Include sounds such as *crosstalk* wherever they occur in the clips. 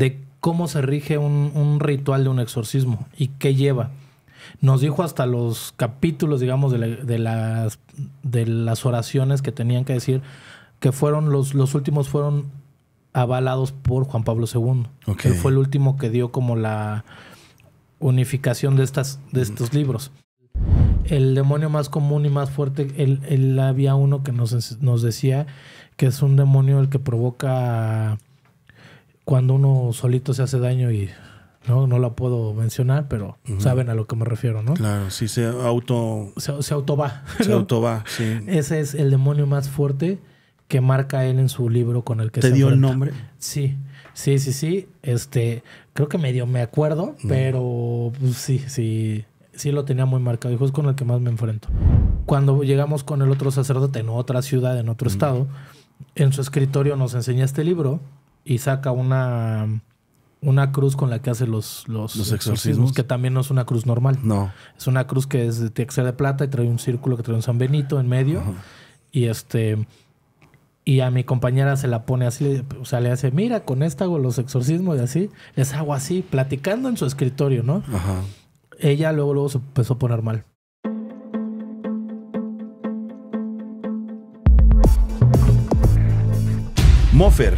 de cómo se rige un, ritual de un exorcismo y qué lleva. Nos dijo hasta los capítulos, digamos, de, las, de las oraciones que tenían que decir, que fueron los, los últimos fueron avalados por Juan Pablo II. que Él fue el último que dio como la unificación de, estas, de mm. estos libros. El demonio más común y más fuerte, él, había uno que nos, nos decía que es un demonio el que provoca cuando uno solito se hace daño y no, no la puedo mencionar, pero saben a lo que me refiero, ¿no? Claro, sí, se auto... Se, auto va. Se auto va, sí. Ese es el demonio más fuerte que marca él en su libro con el que ¿Te se dio el nombre? Sí, sí, sí, sí. Este, creo que medio me acuerdo, mm. pero pues, sí, sí, sí lo tenía muy marcado. Dijo, es con el que más me enfrento. Cuando llegamos con el otro sacerdote en otra ciudad, en otro mm. estado, en su escritorio nos enseña este libro y saca una, una cruz con la que hace los, los, exorcismos, que también no es una cruz normal. No. Es una cruz que es de textura de plata y trae un círculo que trae un San Benito en medio. Y este. Y a mi compañera se la pone así, o sea, le hace, mira, con esta hago los exorcismos y así. es algo así, platicando en su escritorio, ¿no? Ajá. Ella luego, luego se empezó a poner mal. Mofer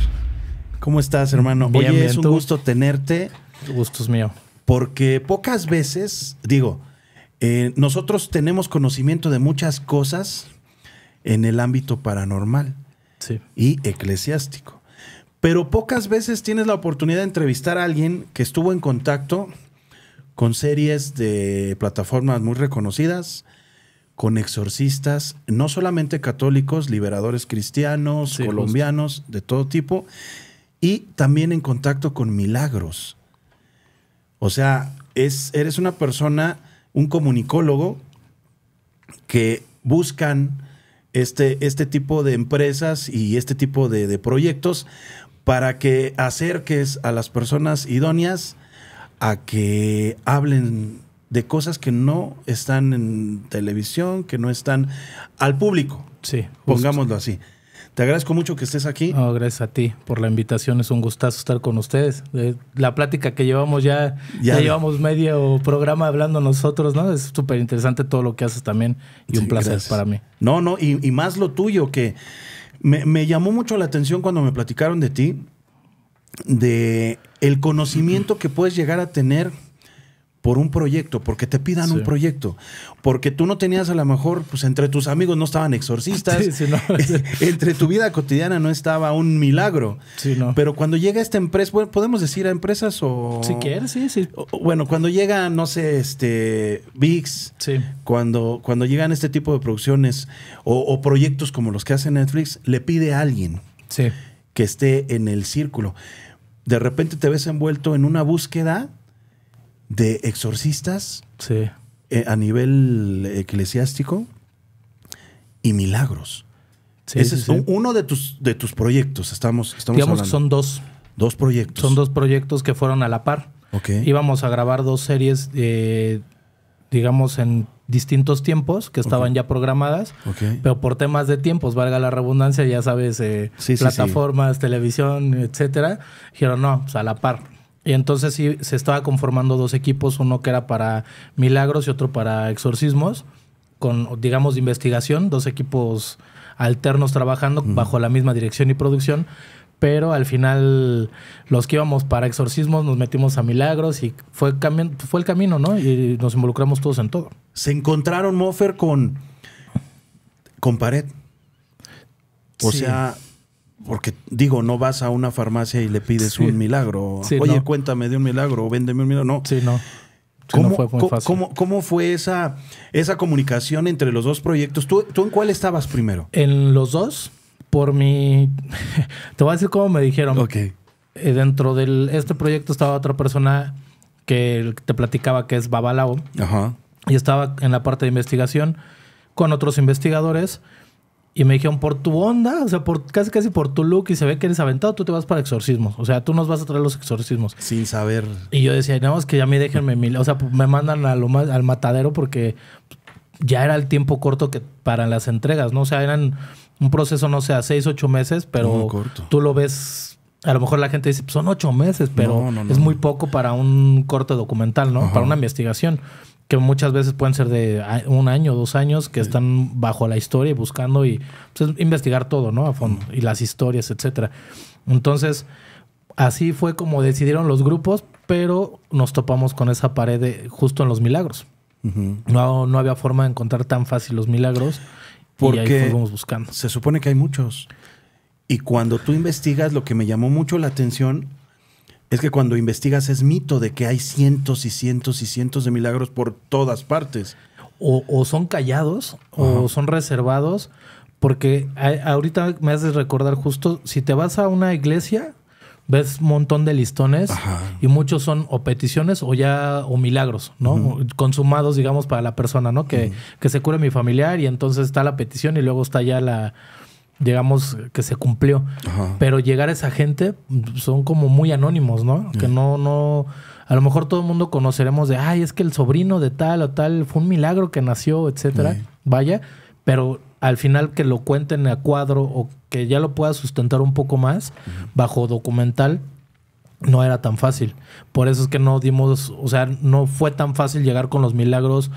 ¿Cómo estás, hermano? Bien, es un gusto tenerte. Gustos gusto mío. Porque pocas veces, digo, eh, nosotros tenemos conocimiento de muchas cosas en el ámbito paranormal y eclesiástico. Pero pocas veces tienes la oportunidad de entrevistar a alguien que estuvo en contacto con series de plataformas muy reconocidas, con exorcistas, no solamente católicos, liberadores cristianos, colombianos, de todo tipo y también en contacto con milagros. O sea, es, eres una persona, un comunicólogo que buscan este, este tipo de empresas y este tipo de, proyectos para que acerques a las personas idóneas a que hablen de cosas que no están en televisión, que no están al público. Sí. Pongámoslo así. Te agradezco mucho que estés aquí. No, gracias a ti por la invitación. Es un gustazo estar con ustedes. Eh, la plática que llevamos ya, ya, llevamos medio programa hablando nosotros, ¿no? Es súper interesante todo lo que haces también y un placer para mí. No, no, y, más lo tuyo, que me, me llamó mucho la atención cuando me platicaron de ti, de el conocimiento que puedes llegar a tener por un proyecto, porque te pidan un proyecto, porque tú no tenías a lo mejor, pues entre tus amigos no estaban exorcistas, *laughs* *laughs* entre tu vida cotidiana no estaba un milagro. No. Pero cuando llega esta empresa, podemos decir a empresas o... Si quieres, sí, sí. bueno, cuando llega, no sé, este, VIX, cuando, cuando llegan este tipo de producciones o, o proyectos como los que hace Netflix, le pide a alguien que esté en el círculo. De repente te ves envuelto en una búsqueda de exorcistas eh, a nivel eclesiástico y milagros. Ese es uno de tus, de tus proyectos. Estamos, Digamos que son dos. Dos proyectos. Son dos proyectos que fueron a la par. Okay. Íbamos a grabar dos series, eh, digamos, en distintos tiempos que estaban ya programadas, pero por temas de tiempos, valga la redundancia, ya sabes, eh, plataformas, televisión, etcétera, dijeron no, pues, a la par. Y entonces sí, se estaba conformando dos equipos, uno que era para milagros y otro para exorcismos, con, digamos, de investigación, dos equipos alternos trabajando bajo la misma dirección y producción, pero al final los que íbamos para exorcismos nos metimos a milagros y fue, fue el camino, ¿no? Y nos involucramos todos en todo. Se encontraron Mofer con, con Pared. O sea, porque digo, no vas a una farmacia y le pides un milagro. Oye, cuéntame de un milagro, véndeme un milagro. No. Sí, no. ¿Cómo, fue, ¿cómo, fue esa, esa comunicación entre los dos proyectos? ¿Tú, ¿Tú en cuál estabas primero? En los dos, por mi... *laughs* Te voy a decir cómo me dijeron. Ok. Eh, dentro de este proyecto estaba otra persona que te platicaba que es Babalao. Ajá. Y estaba en la parte de investigación con otros investigadores y me dijeron, por tu onda, o sea, por, casi casi por tu look y se ve que eres aventado, tú te vas para exorcismos. O sea, tú nos vas a traer los exorcismos. Sin saber. Y yo decía, no, es que ya me déjenme O sea, pues, me mandan al matadero porque ya era el tiempo corto que para las entregas, ¿no? O sea, eran un proceso, no sé, a seis, ocho meses, pero tú lo ves. A lo mejor la gente dice, pues, son ocho meses, pero es muy poco para un corte documental, ¿no? Para una investigación que muchas veces pueden ser de ah, un año, dos años, que están bajo la historia y buscando y pues, investigar todo, ¿no? A fondo, y las historias, etcétera. Entonces, así fue como decidieron los grupos, pero nos topamos con esa pared justo en los milagros. no, no había forma de encontrar tan fácil los milagros. Porque y ahí fuimos buscando. Se supone que hay muchos. Y cuando tú investigas, lo que me llamó mucho la atención es que cuando investigas es mito de que hay cientos y cientos y cientos de milagros por todas partes. O, son callados o son reservados, porque ahorita me haces recordar justo, si te vas a una iglesia, ves un montón de listones y muchos son o peticiones o ya o milagros, ¿no? Consumados, digamos, para la persona, ¿no? Que, que se cure mi familiar y entonces está la petición y luego está ya la Llegamos que se cumplió. Pero llegar a esa gente son como muy anónimos, ¿no? Que no, no, a lo mejor todo el mundo conoceremos de, ay, es que el sobrino de tal o tal fue un milagro que nació, etcétera. Vaya, pero al final que lo cuenten a cuadro o que ya lo pueda sustentar un poco más bajo documental, no era tan fácil. Por eso es que no dimos, o sea, no fue tan fácil llegar con los milagros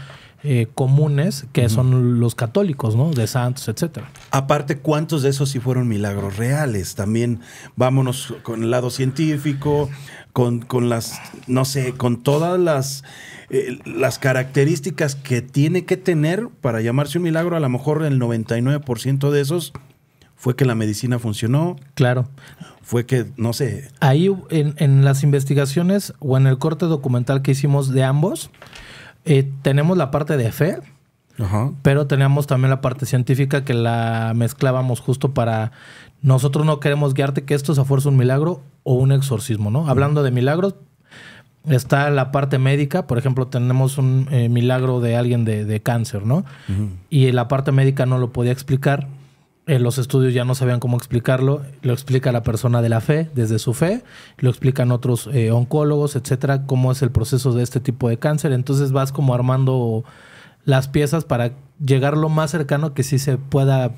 eh, comunes que son los católicos, ¿no? De santos, etcétera. Aparte, ¿cuántos de esos sí fueron milagros reales? También vámonos con el lado científico, con, las, no sé, con todas las, eh, las características que tiene que tener para llamarse un milagro. A lo mejor el 99% de esos fue que la medicina funcionó. Claro. Fue que, no sé. Ahí en, en, las investigaciones o en el corte documental que hicimos de ambos, eh, tenemos la parte de fe, pero teníamos también la parte científica que la mezclábamos justo para nosotros no queremos guiarte que esto es a fuerza un milagro o un exorcismo, ¿no? Hablando de milagros, está la parte médica, por ejemplo, tenemos un eh, milagro de alguien de, cáncer, ¿no? Y la parte médica no lo podía explicar, eh, los estudios ya no sabían cómo explicarlo, lo explica la persona de la fe, desde su fe, lo explican otros eh, oncólogos, etcétera, cómo es el proceso de este tipo de cáncer. Entonces vas como armando las piezas para llegar lo más cercano que sí se pueda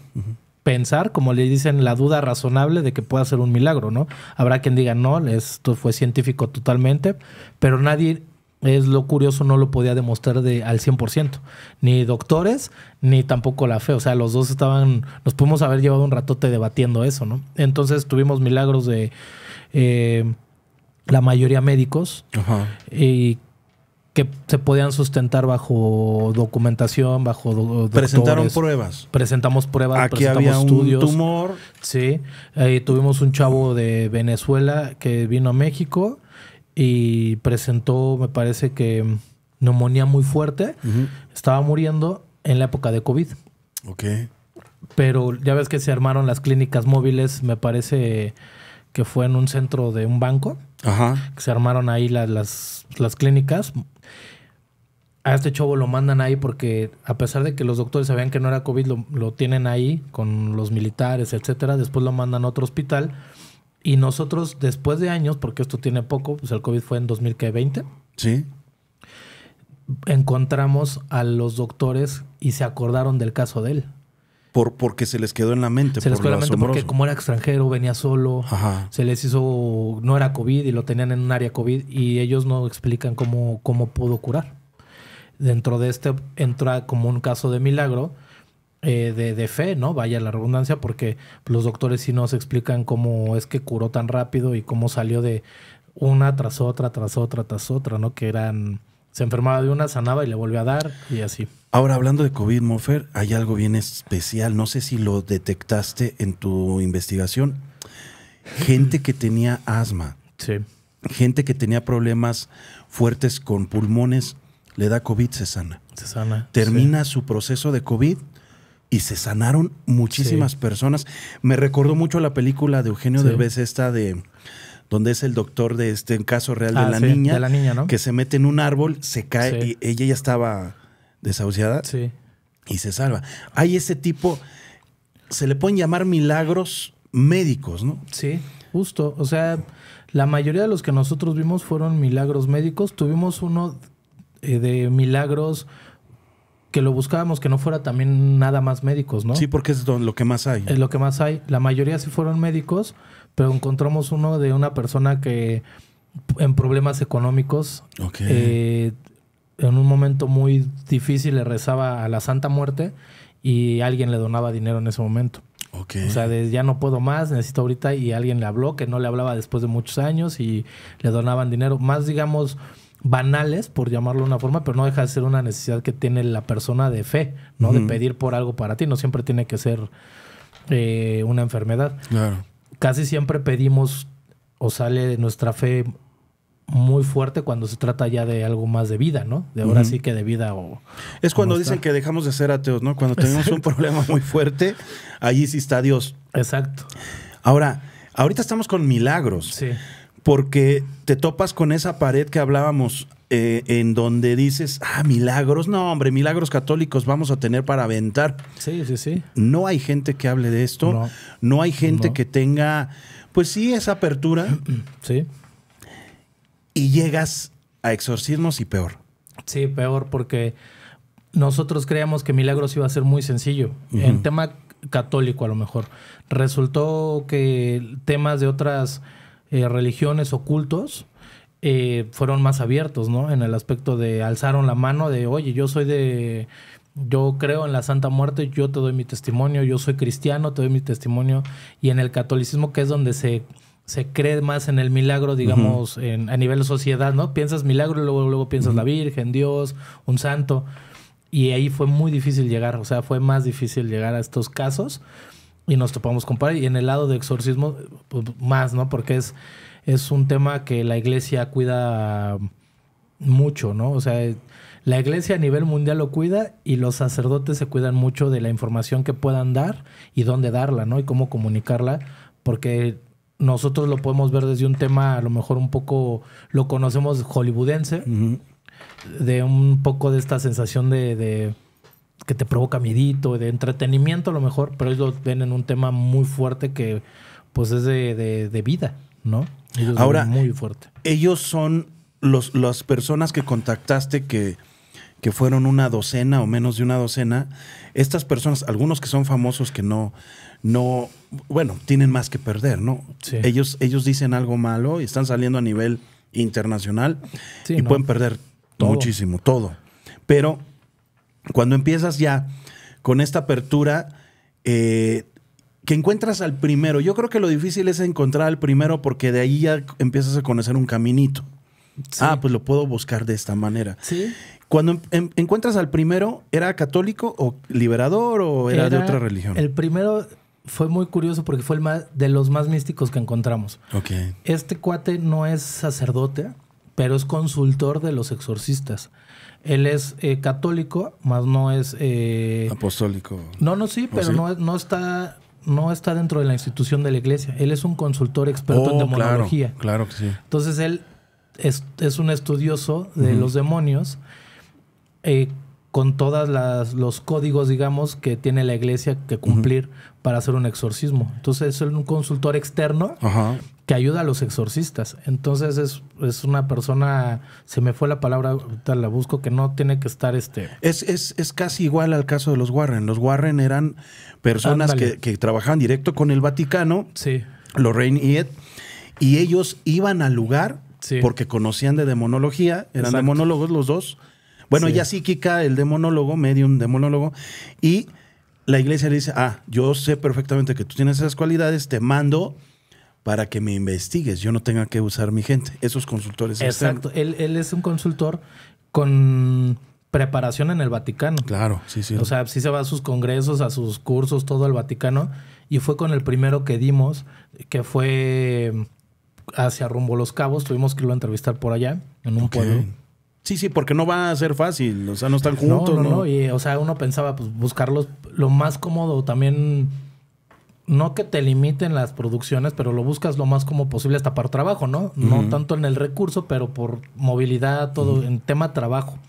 pensar, como le dicen, la duda razonable de que pueda ser un milagro, ¿no? Habrá quien diga, no, esto fue científico totalmente, pero nadie es lo curioso, no lo podía demostrar de, al 100%. Ni doctores, ni tampoco la fe. O sea, los dos estaban, nos pudimos haber llevado un ratote debatiendo eso, ¿no? Entonces tuvimos milagros de eh, la mayoría médicos Ajá. y que se podían sustentar bajo documentación, bajo presentaron pruebas. Presentamos pruebas, Aquí había un tumor. Sí, tuvimos un chavo de Venezuela que vino a México y presentó, me parece que neumonía muy fuerte. Estaba muriendo en la época de COVID. Ok. Pero ya ves que se armaron las clínicas móviles, me parece que fue en un centro de un banco. Ajá. se armaron ahí las, clínicas. A este chavo lo mandan ahí porque a pesar de que los doctores sabían que no era COVID, lo, lo tienen ahí con los militares, etcétera. Después lo mandan a otro hospital y nosotros, después de años, porque esto tiene poco, pues el COVID fue en 2020. Sí. Encontramos a los doctores y se acordaron del caso de él. Por, porque se les quedó en la mente. Se les quedó en la mente porque como era extranjero, venía solo, se les hizo, no era COVID y lo tenían en un área COVID y ellos no explican cómo, cómo pudo curar. Dentro de este entra como un caso de milagro eh, de, fe, ¿no? Vaya la redundancia, porque los doctores sí nos explican cómo es que curó tan rápido y cómo salió de una tras otra, tras otra, tras otra, ¿no? Que eran. Se enfermaba de una, sanaba y le volvió a dar y así. Ahora, hablando de COVID, Mofer, hay algo bien especial. No sé si lo detectaste en tu investigación. Gente que tenía asma. Gente que tenía problemas fuertes con pulmones, le da COVID, se sana. Se sana. Termina su proceso de COVID y se sanaron muchísimas personas. Me recordó mucho la película de Eugenio de Derbez, esta de donde es el doctor de este en caso real de ah, la niña, la niña ¿no? que se mete en un árbol, se cae y ella ya estaba desahuciada y se salva. Hay ese tipo, se le pueden llamar milagros médicos, ¿no? Sí, justo. O sea, la mayoría de los que nosotros vimos fueron milagros médicos. Tuvimos uno eh, de milagros que lo buscábamos que no fuera también nada más médicos, ¿no? Sí, porque es lo que más hay. Es lo que más hay. La mayoría sí fueron médicos, pero encontramos uno de una persona que en problemas económicos, eh, en un momento muy difícil le rezaba a la Santa Muerte y alguien le donaba dinero en ese momento. O sea, de, ya no puedo más, necesito ahorita y alguien le habló que no le hablaba después de muchos años y le donaban dinero. Más digamos banales, por llamarlo de una forma, pero no deja de ser una necesidad que tiene la persona de fe, ¿no? De pedir por algo para ti. No siempre tiene que ser eh, una enfermedad. Claro. Casi siempre pedimos o sale nuestra fe muy fuerte cuando se trata ya de algo más de vida, ¿no? De ahora sí que de vida o... Es cuando dicen que dejamos de ser ateos, ¿no? Cuando tenemos un problema muy fuerte, allí sí está Dios. Exacto. Ahora, ahorita estamos con milagros. Sí porque te topas con esa pared que hablábamos eh, en donde dices, ah, milagros, no, hombre, milagros católicos vamos a tener para aventar. Sí, sí, sí. No hay gente que hable de esto, no, hay gente que tenga, pues sí, esa apertura. *clears throat* Sí. Y llegas a exorcismos y peor. Sí, peor, porque nosotros creíamos que milagros iba a ser muy sencillo. En tema católico, a lo mejor. Resultó que temas de otras eh, religiones ocultos eh, fueron más abiertos, ¿no? En el aspecto de alzaron la mano de, oye, yo soy de, yo creo en la Santa Muerte, yo te doy mi testimonio, yo soy cristiano, te doy mi testimonio, y en el catolicismo que es donde se se cree más en el milagro, digamos, a nivel de sociedad, ¿no? Piensas milagro y luego, luego piensas la Virgen, Dios, un santo. Y ahí fue muy difícil llegar, o sea, fue más difícil llegar a estos casos y nos topamos con Y en el lado de exorcismo, pues, más, ¿no? Porque es, es un tema que la iglesia cuida mucho, ¿no? O sea, la iglesia a nivel mundial lo cuida y los sacerdotes se cuidan mucho de la información que puedan dar y dónde darla, ¿no? Y cómo comunicarla, porque nosotros lo podemos ver desde un tema, a lo mejor un poco, lo conocemos hollywoodense, de un poco de esta sensación de que te provoca miedito, de entretenimiento a lo mejor, pero ellos lo ven en un tema muy fuerte que pues es de, vida, ¿no? Ahora, muy fuerte. Ellos son los, las personas que contactaste que, que fueron una docena o menos de una docena, estas personas, algunos que son famosos que no, no, bueno, tienen más que perder, ¿no? Ellos, ellos dicen algo malo y están saliendo a nivel internacional y pueden perder muchísimo, todo. Pero cuando empiezas ya con esta apertura, eh, que encuentras al primero. Yo creo que lo difícil es encontrar al primero porque de ahí ya empiezas a conocer un caminito. Ah, pues lo puedo buscar de esta manera. Cuando em, em, encuentras al primero, ¿era católico o liberador o era, de otra religión? El primero fue muy curioso porque fue el más, de los más místicos que encontramos. Este cuate no es sacerdote, pero es consultor de los exorcistas. Él es eh, católico, más no es... Eh, Apostólico. No, no, sí, pero No, no, está, no está dentro de la institución de la iglesia. Él es un consultor experto en oh, demonología. Claro, que sí. Entonces él es, un estudioso de los demonios eh, con todos los códigos, digamos, que tiene la iglesia que cumplir para hacer un exorcismo. Entonces es un consultor externo Ajá que ayuda a los exorcistas. Entonces es, una persona, se me fue la palabra, la busco, que no tiene que estar este... Es, es, casi igual al caso de los Warren. Los Warren eran personas que, trabajaban directo con el Vaticano, sí. Lorraine y Ed, y ellos iban al lugar porque conocían de demonología, eran demonólogos los dos. Bueno, ella psíquica, el demonólogo, medium demonólogo, y la iglesia dice, ah, yo sé perfectamente que tú tienes esas cualidades, te mando para que me investigues, yo no tenga que usar mi gente, esos consultores. Exacto, él, es un consultor con preparación en el Vaticano. Claro, sí, sí. O sea, sí se va a sus congresos, a sus cursos, todo al Vaticano, y fue con el primero que dimos, que fue hacia rumbo Los Cabos, tuvimos que irlo a entrevistar por allá, en un pueblo. Sí, sí, porque no va a ser fácil, o sea, no están juntos. No, no, ¿no? Y, o sea, uno pensaba pues, buscarlos lo más cómodo también no que te limiten las producciones, pero lo buscas lo más como posible hasta para trabajo, ¿no? No tanto en el recurso, pero por movilidad, todo, en tema trabajo.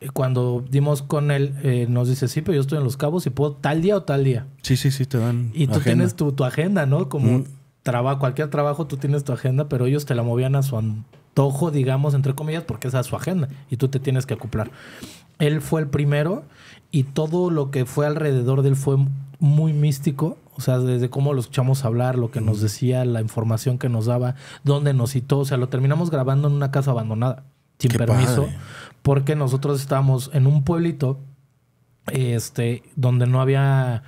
Eh, cuando dimos con él, eh, nos dice, sí, pero yo estoy en Los Cabos y puedo tal día o tal día. Sí, sí, sí, te dan. Y tú tienes tu, agenda, ¿no? Como trabajo, cualquier trabajo tú tienes tu agenda, pero ellos te la movían a su antojo, digamos, entre comillas, porque esa es su agenda y tú te tienes que acoplar. Él fue el primero y todo lo que fue alrededor de él fue muy místico o sea, desde cómo lo escuchamos hablar, lo que nos decía, la información que nos daba, dónde nos citó. O sea, lo terminamos grabando en una casa abandonada, sin permiso, porque nosotros estábamos en un pueblito este, donde no había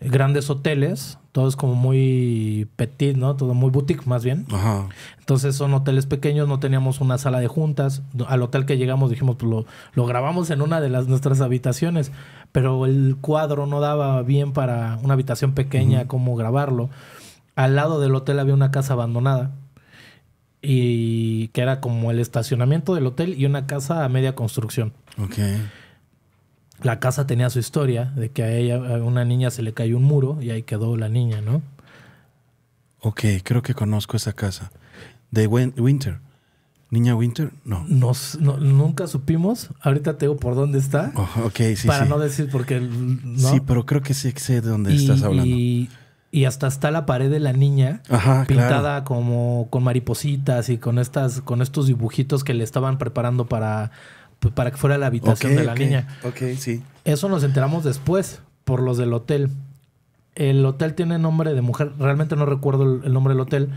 grandes hoteles, todo es como muy petit, ¿no? Todo muy boutique más bien. Ajá. Entonces son hoteles pequeños, no teníamos una sala de juntas. Al hotel que llegamos dijimos, pues lo, grabamos en una de las nuestras habitaciones, pero el cuadro no daba bien para una habitación pequeña, como cómo grabarlo. Al lado del hotel había una casa abandonada y que era como el estacionamiento del hotel y una casa a media construcción. Okay la casa tenía su historia de que a ella, una niña se le cayó un muro y ahí quedó la niña, ¿no? Ok, creo que conozco esa casa. De Winter. ¿Niña Winter? No. Nunca supimos. Ahorita te digo por dónde está. Oh, ok, sí. Para no decir porque. ¿no? Sí, pero creo que sí sé de dónde estás hablando. Y, hasta está la pared de la niña pintada como con maripositas y con estas, con estos dibujitos que le estaban preparando para pues, para que fuera la habitación de la niña. Ok, sí. Eso nos enteramos después por los del hotel. El hotel tiene nombre de mujer, realmente no recuerdo el, nombre del hotel,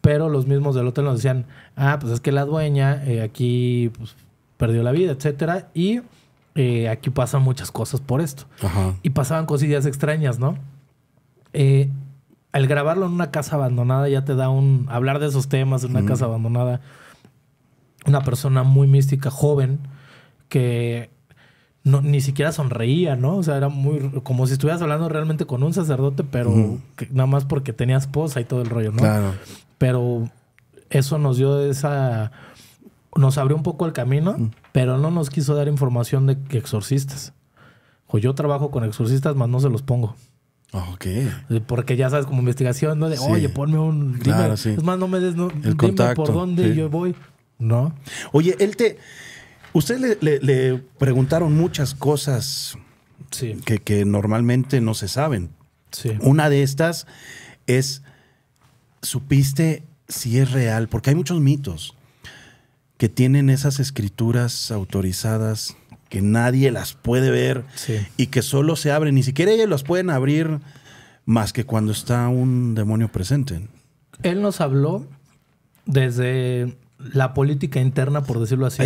pero los mismos del hotel nos decían, ah, pues es que la dueña eh, aquí pues, perdió la vida, etcétera, y eh, aquí pasan muchas cosas por esto. Ajá. Y pasaban cosillas extrañas, ¿no? Eh, al grabarlo en una casa abandonada ya te da un... Hablar de esos temas en una casa abandonada una persona muy mística, joven, que ni siquiera sonreía, ¿no? O sea, era muy como si estuvieras hablando realmente con un sacerdote, pero nada más porque tenías esposa y todo el rollo, ¿no? Claro. Pero eso nos dio esa. Nos abrió un poco el camino, pero no nos quiso dar información de que exorcistas. O yo trabajo con exorcistas, más no se los pongo. Ah, ok. Eh, porque ya sabes, como investigación, ¿no? De, oye, ponme un. Es más, no me des. el dime contacto, por dónde yo voy. ¿no? Oye, él te. Ustedes le, preguntaron muchas cosas que, normalmente no se saben. Una de estas es: ¿supiste si es real? Porque hay muchos mitos que tienen esas escrituras autorizadas que nadie las puede ver y que solo se abren. Ni siquiera ellos las pueden abrir más que cuando está un demonio presente. Él nos habló desde la política interna, por decirlo así.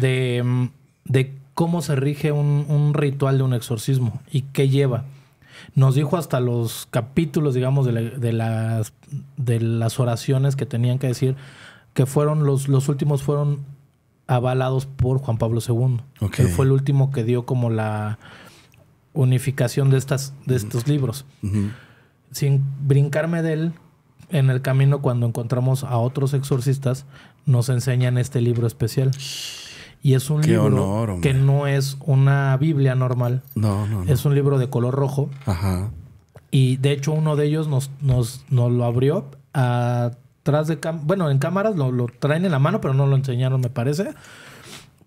De, cómo se rige un, ritual de un exorcismo y qué lleva. Nos dijo hasta los capítulos, digamos, de, las, de las oraciones que tenían que decir, que fueron los, los últimos fueron avalados por Juan Pablo II. que Él fue el último que dio como la unificación de, estas, de estos libros. Sin brincarme de él, en el camino cuando encontramos a otros exorcistas, nos enseñan este libro especial. Y es un libro que no es una Biblia normal. No, no, Es un libro de color rojo. Ajá. Y de hecho uno de ellos nos, nos, lo abrió atrás de... bueno, en cámaras lo, traen en la mano, pero no lo enseñaron, me parece.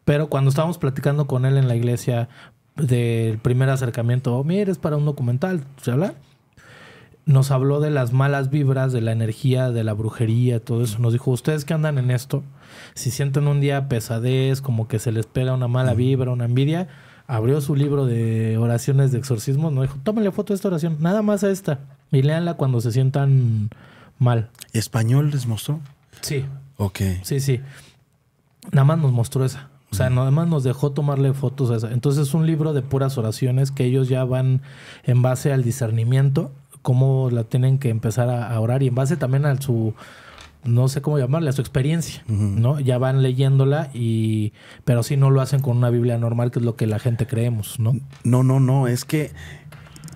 Pero cuando estábamos platicando con él en la iglesia del primer acercamiento, mire, es para un documental, se habla nos habló de las malas vibras, de la energía, de la brujería, todo eso. Nos dijo, ustedes que andan en esto, si sienten un día pesadez, como que se les pega una mala vibra, una envidia, abrió su libro de oraciones de exorcismo, nos dijo, tómenle foto de esta oración, nada más a esta, y léanla cuando se sientan mal. ¿Español les mostró? Sí. Ok. Sí, sí. Nada más nos mostró esa. O sea, nada más nos dejó tomarle fotos a esa. Entonces es un libro de puras oraciones que ellos ya van en base al discernimiento cómo la tienen que empezar a, orar y en base también a su no sé cómo llamarle, a su experiencia, ¿no? Ya van leyéndola y pero si no lo hacen con una Biblia normal, que es lo que la gente creemos, ¿no? No, no, no, es que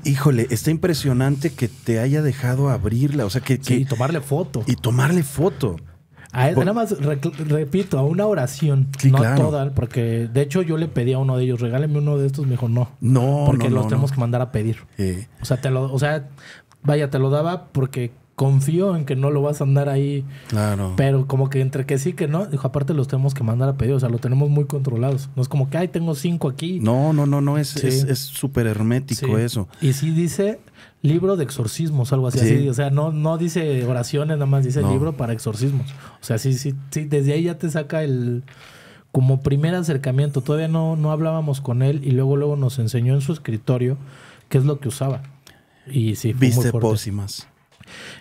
híjole, está impresionante que te haya dejado abrirla, o sea, que, y tomarle foto. Y tomarle foto. A ah, él, Nada más repito, a una oración, no a toda, porque de hecho yo le pedí a uno de ellos, regáleme uno de estos, me dijo no. No, porque no, los tenemos que mandar a pedir. O sea, te lo, o sea, vaya, te lo daba porque confío en que no lo vas a andar ahí. Claro. Pero como que entre que sí que no, dijo, aparte los tenemos que mandar a pedir, o sea, lo tenemos muy controlados. No es como que, ay, tengo cinco aquí. No, no, no, no, es súper hermético eso. Y sí dice libro de exorcismos, algo así, O sea, no, no dice oraciones, nada más dice libro para exorcismos. O sea, sí, sí, sí, desde ahí ya te saca el como primer acercamiento. Todavía no, no hablábamos con él y luego, luego nos enseñó en su escritorio qué es lo que usaba. Y sí, Viste pócimas.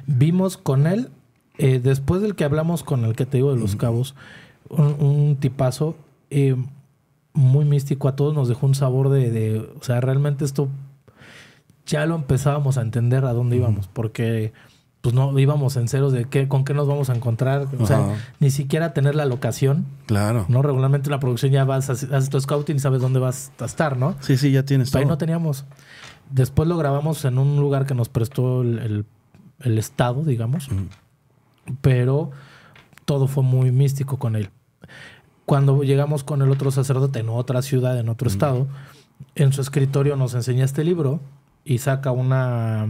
Vimos con él, eh, después del que hablamos con el que te digo de los cabos, un, tipazo eh, muy místico. A todos nos dejó un sabor de, O sea, realmente esto ya lo empezábamos a entender a dónde íbamos, porque pues no íbamos en ceros de qué, con qué nos vamos a encontrar. O sea, ni siquiera tener la locación. Claro. No, regularmente la producción ya vas, haces tu scouting y sabes dónde vas a estar, ¿no? Sí, sí, ya tienes Pero Ahí no teníamos. Después lo grabamos en un lugar que nos prestó el, Estado, digamos. Pero todo fue muy místico con él. Cuando llegamos con el otro sacerdote en otra ciudad, en otro estado, en su escritorio nos enseña este libro y saca una,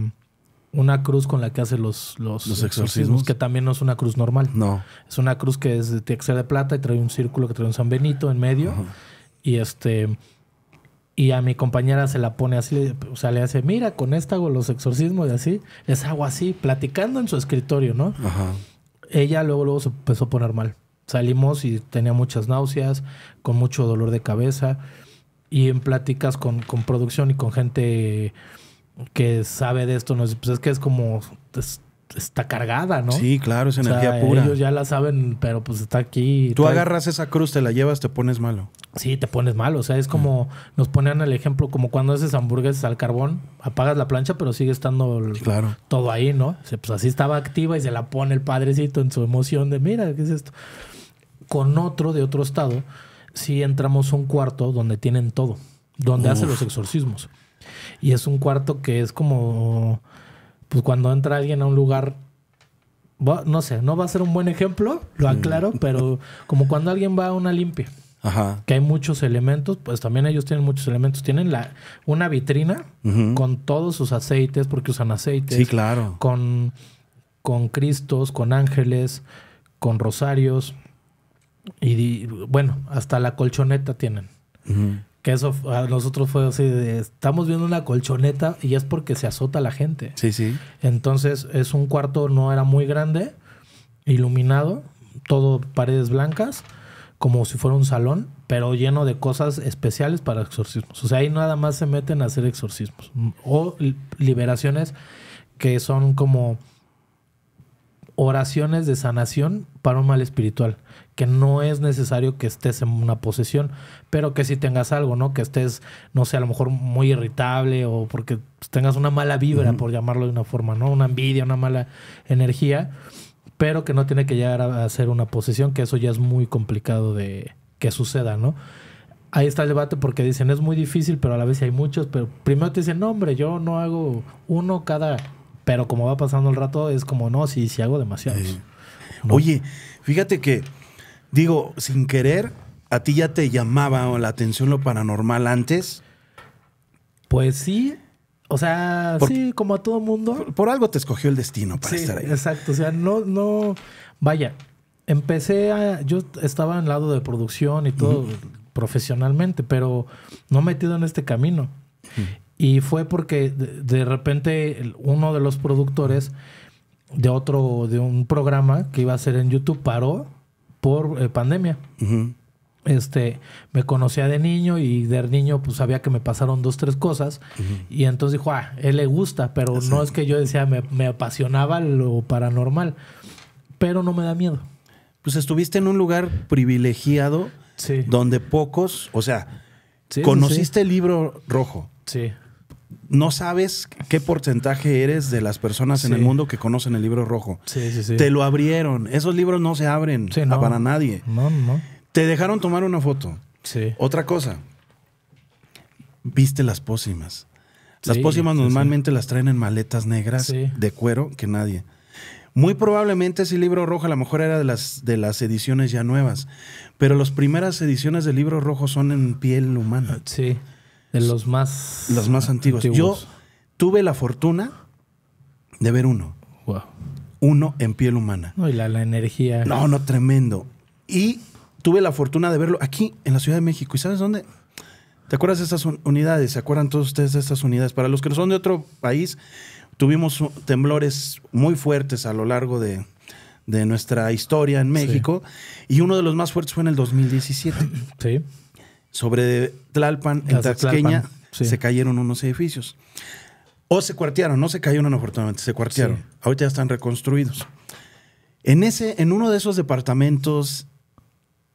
una cruz con la que hace los, los, exorcismos, que también no es una cruz normal. No. Es una cruz que es de textura de plata y trae un círculo que trae un San Benito en medio. Y este y a mi compañera se la pone así, o sea, le hace, mira, con esta hago los exorcismos y así, es algo así, platicando en su escritorio, ¿no? Ajá. Ella luego, luego se empezó a poner mal. Salimos y tenía muchas náuseas, con mucho dolor de cabeza, y en pláticas con, con producción y con gente que sabe de esto, sé, pues es que es como, está cargada, ¿no? Sí, claro, es energía pura. Ellos ya la saben, pero pues está aquí. Tú agarras esa cruz, te la llevas, te pones malo. Sí, te pones malo. O sea, es como, nos ponían el ejemplo, como cuando haces hamburguesas al carbón, apagas la plancha, pero sigue estando todo ahí, ¿no? pues así estaba activa y se la pone el padrecito en su emoción de, mira, ¿qué es esto? Con otro de otro estado, sí entramos a un cuarto donde tienen todo, donde hacen los exorcismos. Y es un cuarto que es como pues cuando entra alguien a un lugar, no sé, no va a ser un buen ejemplo, lo mm. aclaro, pero como cuando alguien va a una limpia. Que hay muchos elementos, pues también ellos tienen muchos elementos. Tienen la, una vitrina con todos sus aceites, porque usan aceites. Sí, claro. Con, con cristos, con ángeles, con rosarios. Y bueno, hasta la colchoneta tienen. Ajá. Que eso a nosotros fue así de, estamos viendo una colchoneta y es porque se azota la gente. Sí, sí. Entonces es un cuarto, no era muy grande, iluminado, todo paredes blancas, como si fuera un salón, pero lleno de cosas especiales para exorcismos. O sea, ahí nada más se meten a hacer exorcismos mm, o liberaciones que son como oraciones de sanación para un mal espiritual que no es necesario que estés en una posesión, pero que si tengas algo, ¿no? Que estés, no sé, a lo mejor muy irritable o porque tengas una mala vibra, por llamarlo de una forma, ¿no? Una envidia, una mala energía, pero que no tiene que llegar a, ser una posesión, que eso ya es muy complicado de que suceda, ¿no? ahí está el debate porque dicen es muy difícil, pero a la vez hay muchos. Pero primero te dicen, no, hombre, yo no hago uno cada. Pero como va pasando el rato, es como, no, sí, sí hago demasiados. Oye, fíjate que digo, sin querer, ¿a ti ya te llamaba la atención lo paranormal antes? Pues sí. O sea, sí, como a todo mundo. Por, algo te escogió el destino para estar ahí. Exacto. O sea, no, no. Vaya, empecé a. Yo estaba en lado de producción y todo profesionalmente, pero no metido en este camino. Y fue porque de, de, repente uno de los productores de otro, de un programa que iba a ser en YouTube, paró por eh, pandemia. Este, me conocía de niño y de niño pues sabía que me pasaron dos, tres cosas. Y entonces dijo, ah, él le gusta, pero no es que yo decía, me, apasionaba lo paranormal, pero no me da miedo. Pues estuviste en un lugar privilegiado donde pocos, o sea, conociste el libro rojo. Sí no sabes qué porcentaje eres de las personas en el mundo que conocen el libro rojo. Sí, sí, sí. Te lo abrieron. Esos libros no se abren para nadie. No, no. Te dejaron tomar una foto. Sí. Otra cosa. Viste las pócimas. Las pócimas normalmente las traen en maletas negras de cuero que nadie. Muy probablemente ese libro rojo a lo mejor era de las, de las ediciones ya nuevas, pero las primeras ediciones del libro rojo son en piel humana. Sí. De los más. Los más antiguos. Yo tuve la fortuna de ver uno. Wow. Uno en piel humana. No, y la, la energía. No, no, tremendo. Y tuve la fortuna de verlo aquí en la Ciudad de México. ¿Y sabes dónde? ¿Te acuerdas de estas unidades? ¿Se acuerdan todos ustedes de estas unidades? Para los que no son de otro país, tuvimos temblores muy fuertes a lo largo de, de nuestra historia en México y uno de los más fuertes fue en el 2017. Sí sobre Tlalpan, en Taxqueña, se cayeron unos edificios. O se cuartearon, no se cayeron afortunadamente, se cuartearon. Ahorita ya están reconstruidos. En, ese, en uno de esos departamentos,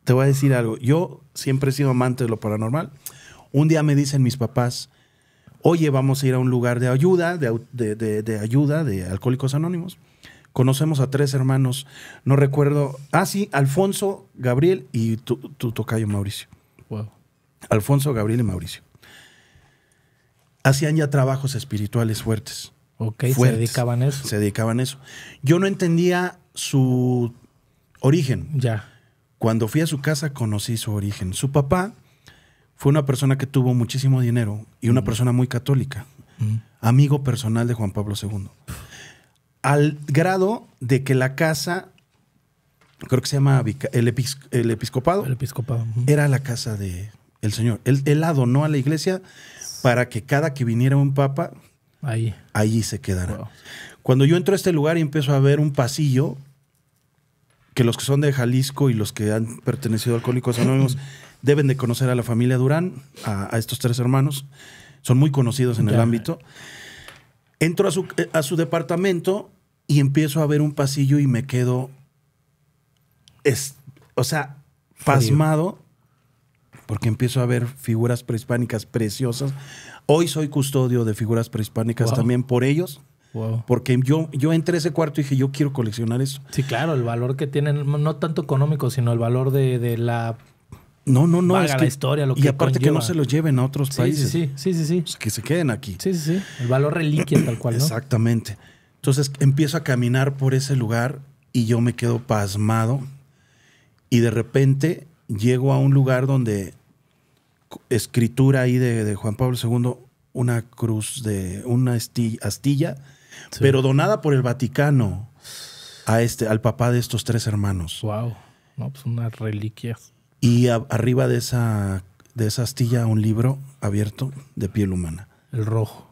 te voy a decir algo. Yo siempre he sido amante de lo paranormal. Un día me dicen mis papás, oye, vamos a ir a un lugar de ayuda, de, ayuda, de Alcohólicos Anónimos. Conocemos a tres hermanos, no recuerdo. Ah, sí, Alfonso, Gabriel y tu tocayo Mauricio. Alfonso, Gabriel y Mauricio. Hacían ya trabajos espirituales fuertes. Ok, se dedicaban a eso. Se dedicaban a eso. Yo no entendía su origen. Ya. Cuando fui a su casa conocí su origen. Su papá fue una persona que tuvo muchísimo dinero y una mm. persona muy católica, mm. amigo personal de Juan Pablo II. Al grado de que la casa, creo que se llama el, episcopado, el episcopado. era la casa de el Señor. Él, él, adonó a la iglesia para que cada que viniera un papa, ahí, allí se quedara. Cuando yo entro a este lugar y empiezo a ver un pasillo, que los que son de Jalisco y los que han pertenecido a Alcohólicos Anónimos *clears throat* deben de conocer a la familia Durán, a, estos tres hermanos, son muy conocidos en el ámbito. Entro eh, a su, departamento y empiezo a ver un pasillo y me quedo, o sea, pasmado porque empiezo a ver figuras prehispánicas preciosas. Hoy soy custodio de figuras prehispánicas también por ellos. Porque yo, yo entré a ese cuarto y dije, yo quiero coleccionar eso. Sí, claro, el valor que tienen, no tanto económico, sino el valor de, la no, no, no. es la historia, lo que Y aparte que no se los lleven a otros países. Sí, sí, sí, sí. Pues que se queden aquí. Sí, sí, sí. El valor reliquia tal cual, ¿no? Exactamente. Entonces empiezo a caminar por ese lugar y yo me quedo pasmado. Y de repente llego a un lugar donde escritura ahí de, Juan Pablo II, una cruz de una astilla, pero donada por el Vaticano a este, al papá de estos tres hermanos. Wow, no, pues una reliquia. Y arriba de esa, de esa astilla un libro abierto de piel humana. El rojo.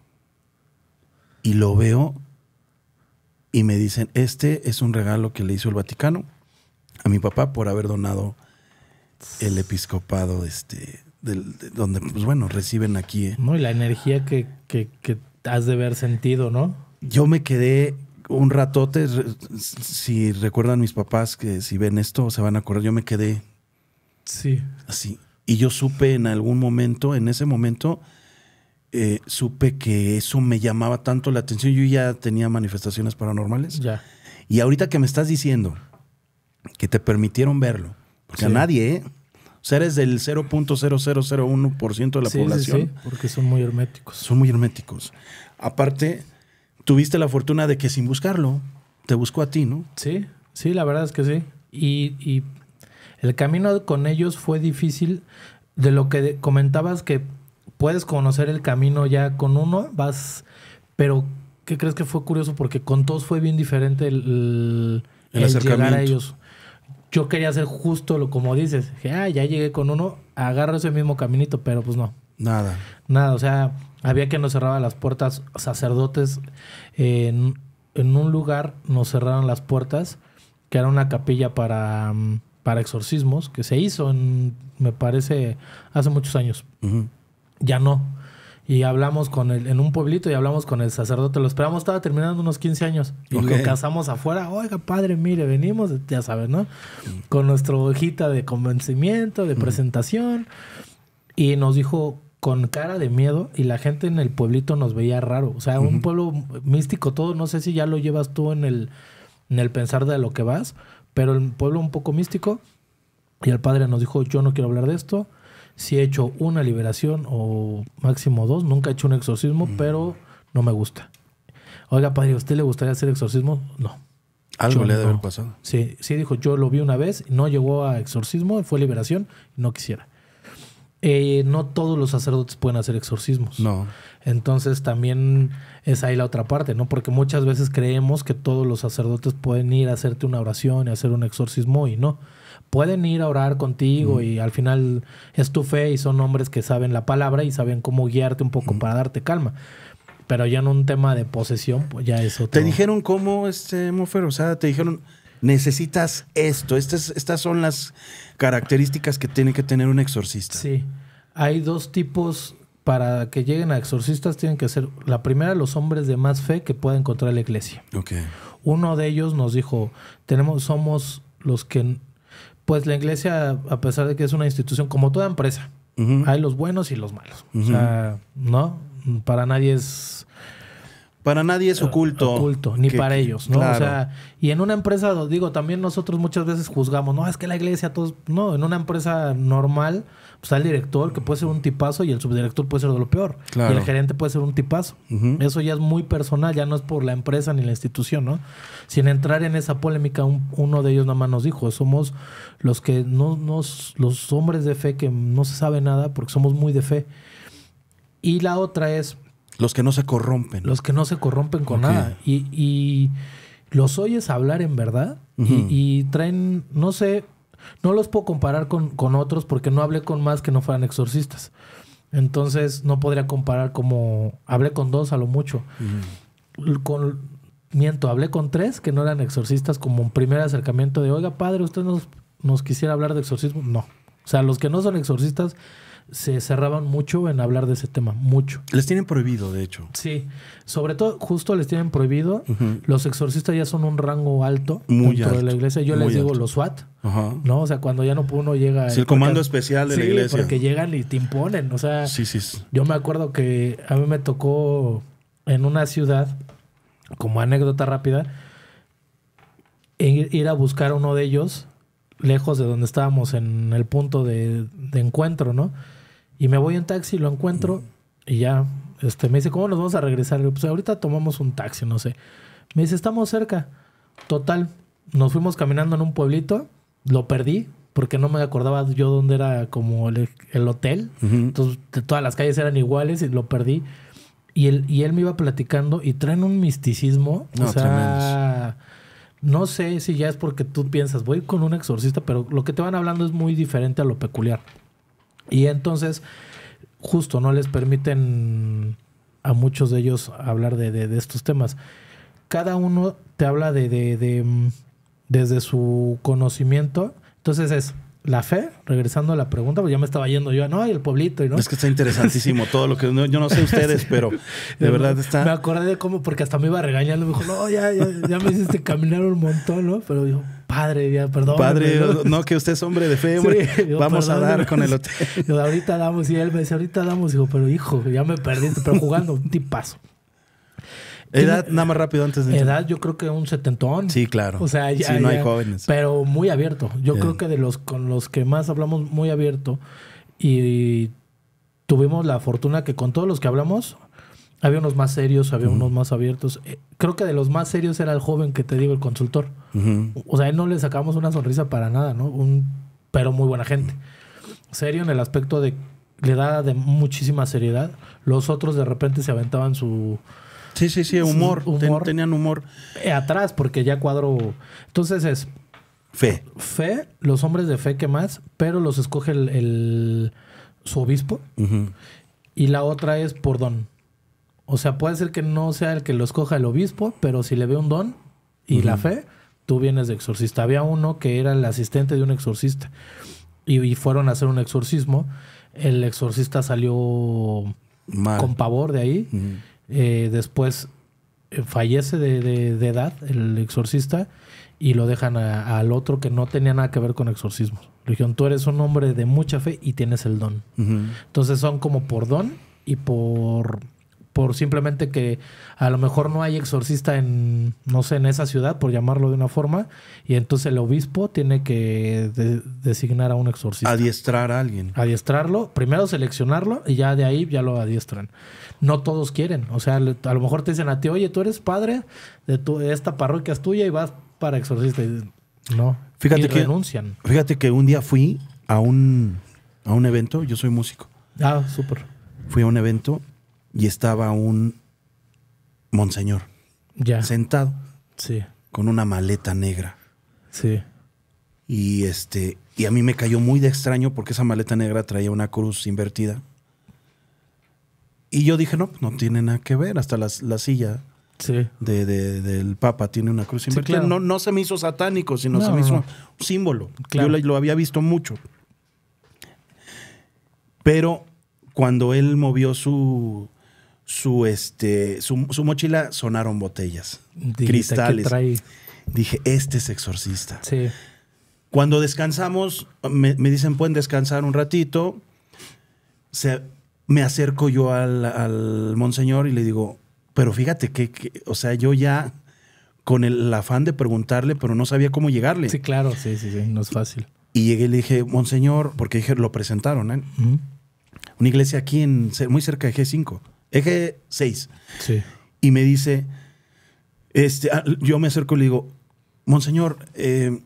Y lo veo y me dicen, este es un regalo que le hizo el Vaticano a mi papá por haber donado el episcopado, este, del, donde, pues bueno, reciben aquí. ¿eh? No, y la energía que, has de haber sentido, ¿no? Yo me quedé un ratote, si recuerdan mis papás que si ven esto se van a acordar, yo me quedé sí. así. Y yo supe en algún momento, en ese momento, eh, supe que eso me llamaba tanto la atención. Yo ya tenía manifestaciones paranormales. Ya. Y ahorita que me estás diciendo que te permitieron verlo, o nadie, ¿eh? O sea, eres del 0.0001% de la población. Sí, porque son muy herméticos. Son muy herméticos. Aparte, tuviste la fortuna de que sin buscarlo, te buscó a ti, ¿no? Sí, sí, la verdad es que sí. Y, y el camino con ellos fue difícil. De lo que comentabas que puedes conocer el camino ya con uno, vas, pero ¿qué crees que fue curioso? Porque con todos fue bien diferente el, el, el, a ellos yo quería hacer justo lo como dices. que ah, ya llegué con uno, agarro ese mismo caminito, pero pues no. Nada. Nada, o sea, había que nos cerraba las puertas, sacerdotes. en, un lugar nos cerraron las puertas, que era una capilla para, mm, para exorcismos, que se hizo, en, me parece, hace muchos años. Ya no y hablamos con el, en un pueblito y hablamos con el sacerdote, lo esperamos, estaba terminando unos 15 años y lo casamos afuera, oiga padre, mire, venimos, ya sabes, ¿no? Con nuestra hojita de convencimiento, de presentación y nos dijo con cara de miedo y la gente en el pueblito nos veía raro, o sea, un pueblo místico todo, no sé si ya lo llevas tú en el, en el pensar de lo que vas, pero el pueblo un poco místico y el padre nos dijo, yo no quiero hablar de esto si he hecho una liberación o máximo dos. Nunca he hecho un exorcismo, pero no me gusta. Oiga, padre, usted le gustaría hacer exorcismo? No. Algo le debe de haber pasado. Sí, sí, dijo, yo lo vi una vez, no llegó a exorcismo, fue liberación, no quisiera. Eh, no todos los sacerdotes pueden hacer exorcismos. No. Entonces también es ahí la otra parte, ¿no? Porque muchas veces creemos que todos los sacerdotes pueden ir a hacerte una oración y hacer un exorcismo y no pueden ir a orar contigo y al final es tu fe y son hombres que saben la palabra y saben cómo guiarte un poco para darte calma. Pero ya en un tema de posesión, pues ya eso. Te dijeron cómo, este, Mofer, o sea, te dijeron, necesitas esto, estas, estas son las características que tiene que tener un exorcista. Sí, hay dos tipos para que lleguen a exorcistas tienen que ser la primera los hombres de más fe que pueda encontrar la iglesia. Okay. Uno de ellos nos dijo, tenemos, somos los que pues la iglesia, a pesar de que es una institución como toda empresa, hay los buenos y los malos. O sea, ¿no? Para nadie es para nadie es eh, oculto. Oculto, ni para ellos, ¿no? O sea, y en una empresa, digo, también nosotros muchas veces juzgamos, no, es que la iglesia, todos, no, en una empresa normal, pues, está el director, que puede ser un tipazo, y el subdirector puede ser de lo peor. Y el gerente puede ser un tipazo. Eso ya es muy personal, ya no es por la empresa ni la institución, ¿no? Sin entrar en esa polémica, uno de ellos nada más nos dijo, somos los que no, nos, los hombres de fe que no se sabe nada porque somos muy de fe. Y la otra es, los que no se corrompen. Los que no se corrompen con nada. Y, y, los oyes hablar en verdad y, traen, no sé, no los puedo comparar con, otros porque no hablé con más que no fueran exorcistas. Entonces no podría comparar como hablé con dos a lo mucho. Con, miento, hablé con tres que no eran exorcistas como un primer acercamiento de, oiga padre, usted nos, nos quisiera hablar de exorcismo. No. O sea, los que no son exorcistas se cerraban mucho en hablar de ese tema, mucho. Les tienen prohibido, de hecho. Sí, sobre todo, justo les tienen prohibido. Los exorcistas ya son un rango alto Muy dentro de la iglesia. Yo les digo los SWAT, ¿no? O sea, cuando ya no uno llega... Sí, el comando especial de la iglesia. porque llegan y te imponen, o sea... Sí, sí. Yo me acuerdo que a mí me tocó en una ciudad, como anécdota rápida, e ir a buscar a uno de ellos lejos de donde estábamos en el punto de encuentro, ¿no? Y me voy en taxi, lo encuentro y ya este, me dice, ¿cómo nos vamos a regresar? pues ahorita tomamos un taxi, no sé. Me dice, estamos cerca. Total, nos fuimos caminando en un pueblito, lo perdí porque no me acordaba yo dónde era como el, hotel. Entonces todas las calles eran iguales y lo perdí. Y él, y él me iba platicando y traen un misticismo. o sea, no sé si ya es porque tú piensas, voy con un exorcista, pero lo que te van hablando es muy diferente a lo peculiar. Y entonces, justo no les permiten a muchos de ellos hablar de, de, estos temas. Cada uno te habla de, mm, desde su conocimiento. Entonces es la fe, regresando a la pregunta, pues ya me estaba yendo yo, no, y el pueblito, no. Es que está interesantísimo *laughs* todo lo que yo no sé ustedes, pero de verdad está. Me acordé de cómo, porque hasta me iba regañando, me dijo, no, ya, ya, ya me hiciste caminar un montón, ¿no? Pero dijo padre, perdón. Padre, no, que usted es hombre de fe, hombre. Vamos a dar con el hotel. *laughs* ahorita damos, y él me dice, ahorita damos, digo, pero hijo, ya me perdí. pero jugando un tipazo. *laughs* Edad, nada más rápido antes de. Edad, yo creo que un setentón. Sí, claro. O sea, ya. Sí, no hay jóvenes. Pero muy abierto. Yo creo que de los con los que más hablamos, muy abierto. Y tuvimos la fortuna que con todos los que hablamos, había unos más serios, había unos más abiertos. Eh, creo que de los más serios era el joven que te digo, el consultor. O sea, a él no le sacamos una sonrisa para nada, ¿no? Un, pero muy buena gente. Serio en el aspecto de le da de muchísima seriedad. Los otros de repente se aventaban su, Sí, sí, sí, humor. humor. tenían humor. Eh, atrás, porque ya cuadro. Entonces es. Fe. Fe, los hombres de fe que más, pero los escoge el, su obispo. Y la otra es por o sea, puede ser que no sea el que lo coja el obispo, pero si le ve un don y la fe, tú vienes de exorcista. Había uno que era el asistente de un exorcista y, fueron a hacer un exorcismo. El exorcista salió con pavor de ahí. Eh, después eh, fallece de, edad el exorcista y lo dejan al otro que no tenía nada que ver con exorcismos. Le dijeron, tú eres un hombre de mucha fe y tienes el don. Entonces son como por don y por por simplemente que a lo mejor no hay exorcista en, no sé, en esa ciudad, por llamarlo de una forma, y entonces el obispo tiene que designar a un exorcista. Adiestrar a alguien. Adiestrarlo, primero seleccionarlo y ya de ahí ya lo adiestran. No todos quieren, o sea, a lo mejor te dicen a ti, oye, tú eres padre de, tu, esta parroquia es tuya y vas para exorcista. no, fíjate y que renuncian. Fíjate que un día fui a un, a un evento, yo soy músico. Ah, súper. Fui a un evento y estaba un monseñor ya. sentado sí. con una maleta negra. Sí. Y este, y a mí me cayó muy de extraño porque esa maleta negra traía una cruz invertida. Y yo dije, no, no tiene nada que ver. Hasta la silla del Papa tiene una cruz invertida. no, no se me hizo satánico, sino se me hizo un símbolo. Yo lo había visto mucho. Pero cuando él movió su, su, este, su, mochila sonaron botellas, cristales. Dije, este es exorcista. Cuando descansamos, me, dicen, pueden descansar un ratito. me acerco yo al, monseñor y le digo, pero fíjate que, o sea, yo ya con el, afán de preguntarle, pero no sabía cómo llegarle. Sí, claro, sí, sí, no es fácil. Y llegué y le dije, monseñor, porque dije, lo presentaron, ¿eh? Una iglesia aquí en, muy cerca de G5 eje 6. Sí. Y me dice, este, ah, yo me acerco y le digo, Monseñor, eh,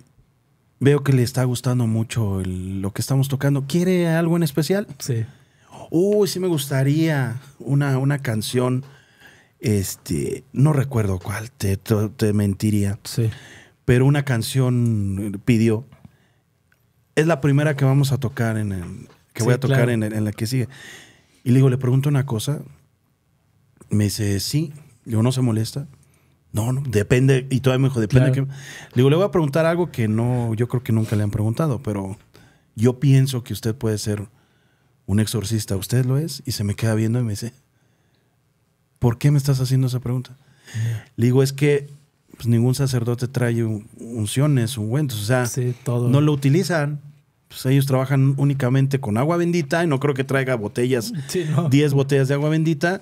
veo que le está gustando mucho lo que estamos tocando. ¿Quiere algo en especial? Sí. Uy, sí me gustaría una, una canción. Este, no recuerdo cuál, te, mentiría. Sí. Pero una canción pidió. Es la primera que vamos a tocar en el, que voy a tocar en, en la que sigue. Y le digo, le pregunto una cosa. Me dice, sí. yo ¿no se molesta? No, no, depende. Y todavía me dijo, depende. que... Le digo, le voy a preguntar algo que no, yo creo que nunca le han preguntado, pero yo pienso que usted puede ser un exorcista. ¿Usted lo es? Y se me queda viendo y me dice, ¿por qué me estás haciendo esa pregunta? Le digo, es que pues, ningún sacerdote trae unciones, ungüentos. O sea, no lo utilizan. Pues, ellos trabajan únicamente con agua bendita y no creo que traiga botellas, 10 botellas de agua bendita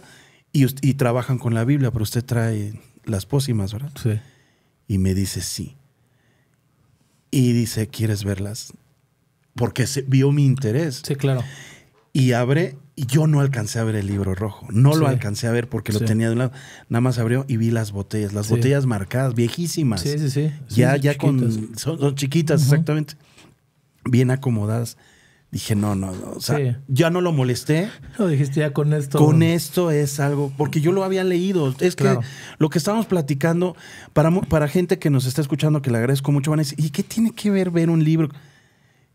y, trabajan con la Biblia, pero usted trae las pócimas, ¿verdad? Sí. Y me dice, sí. Y dice, ¿quieres verlas? Porque se, vio mi interés. Sí, claro. Y abre, y yo no alcancé a ver el libro rojo. No lo alcancé a ver porque lo tenía de un lado. Nada más abrió y vi las botellas, las botellas marcadas, viejísimas. Sí, sí, sí. Ya, ya con. Son, chiquitas, exactamente. Bien acomodadas. Dije, no, no, O sea, ya no lo molesté. Lo dijiste ya con esto. Con esto es algo, porque yo lo había leído. Es que lo que estábamos platicando, para, para gente que nos está escuchando, que le agradezco mucho, van a decir, ¿y qué tiene que ver ver un libro?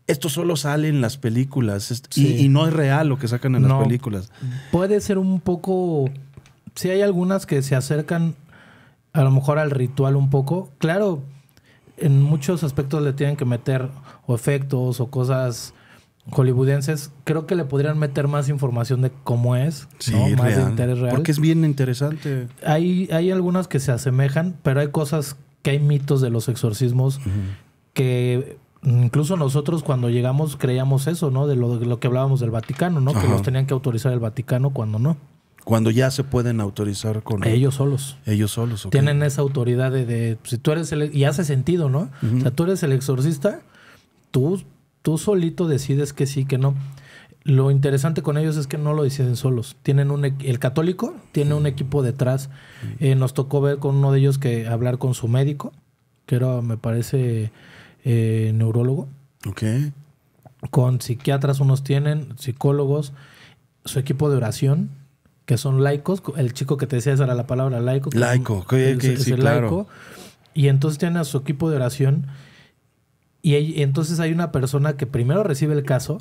Esto solo sale en las películas y, no es real lo que sacan en las películas. Puede ser un poco. Si hay algunas que se acercan a lo mejor al ritual un poco. Claro, en muchos aspectos le tienen que meter o efectos o cosas hollywoodenses, creo que le podrían meter más información de cómo es, más de interés real. Porque es bien interesante. Hay, hay algunas que se asemejan, pero hay cosas que hay mitos de los exorcismos que incluso nosotros cuando llegamos creíamos eso, ¿no? De lo, que hablábamos del Vaticano, ¿no? Que los tenían que autorizar el Vaticano cuando no. Cuando ya se pueden autorizar con ellos solos. Ellos solos. Tienen esa autoridad de, pues, si tú eres el y hace sentido, ¿no? O sea, tú eres el exorcista, tú Tú solito decides que sí, que no. Lo interesante con ellos es que no lo deciden solos. Tienen un el católico tiene un equipo detrás. Eh, nos tocó ver con uno de ellos que hablar con su médico, que era, me parece, eh, neurólogo. Ok. Con psiquiatras unos tienen, psicólogos, su equipo de oración, que son laicos. El chico que te decía esa era la palabra laico. Laico, que, laico. Y entonces tienen a su equipo de oración y, entonces hay una persona que primero recibe el caso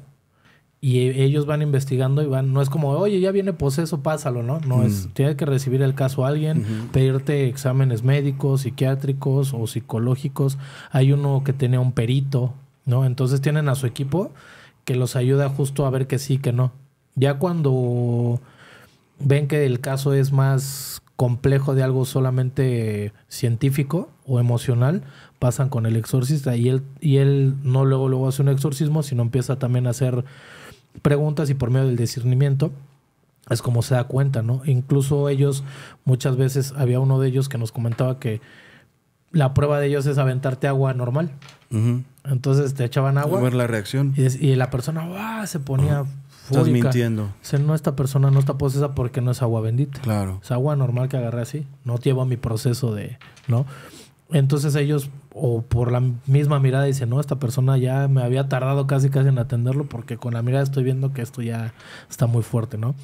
y e, ellos van investigando y van, no es como, oye, ya viene poseso, pásalo, ¿no? No es, mm. tiene que recibir el caso a alguien, pedirte exámenes médicos, psiquiátricos o psicológicos. Hay uno que tenía un perito, ¿no? Entonces tienen a su equipo que los ayuda justo a ver que sí, que no. Ya cuando ven que el caso es más complejo de algo solamente científico o emocional, pasan con el exorcista y él, y él no luego, luego hace un exorcismo, sino empieza también a hacer preguntas y por medio del discernimiento es como se da cuenta, ¿no? Incluso ellos, muchas veces había uno de ellos que nos comentaba que la prueba de ellos es aventarte agua normal. Entonces te echaban agua. ver la reacción. Y, la persona se ponía... Uh Estás mintiendo. no, esta persona no está posesa porque no es agua bendita. Claro. Es agua normal que agarré así. No lleva mi proceso de, ¿no? Entonces ellos, o por la misma mirada, dicen, no, esta persona ya me había tardado casi casi en atenderlo porque con la mirada estoy viendo que esto ya está muy fuerte, ¿no?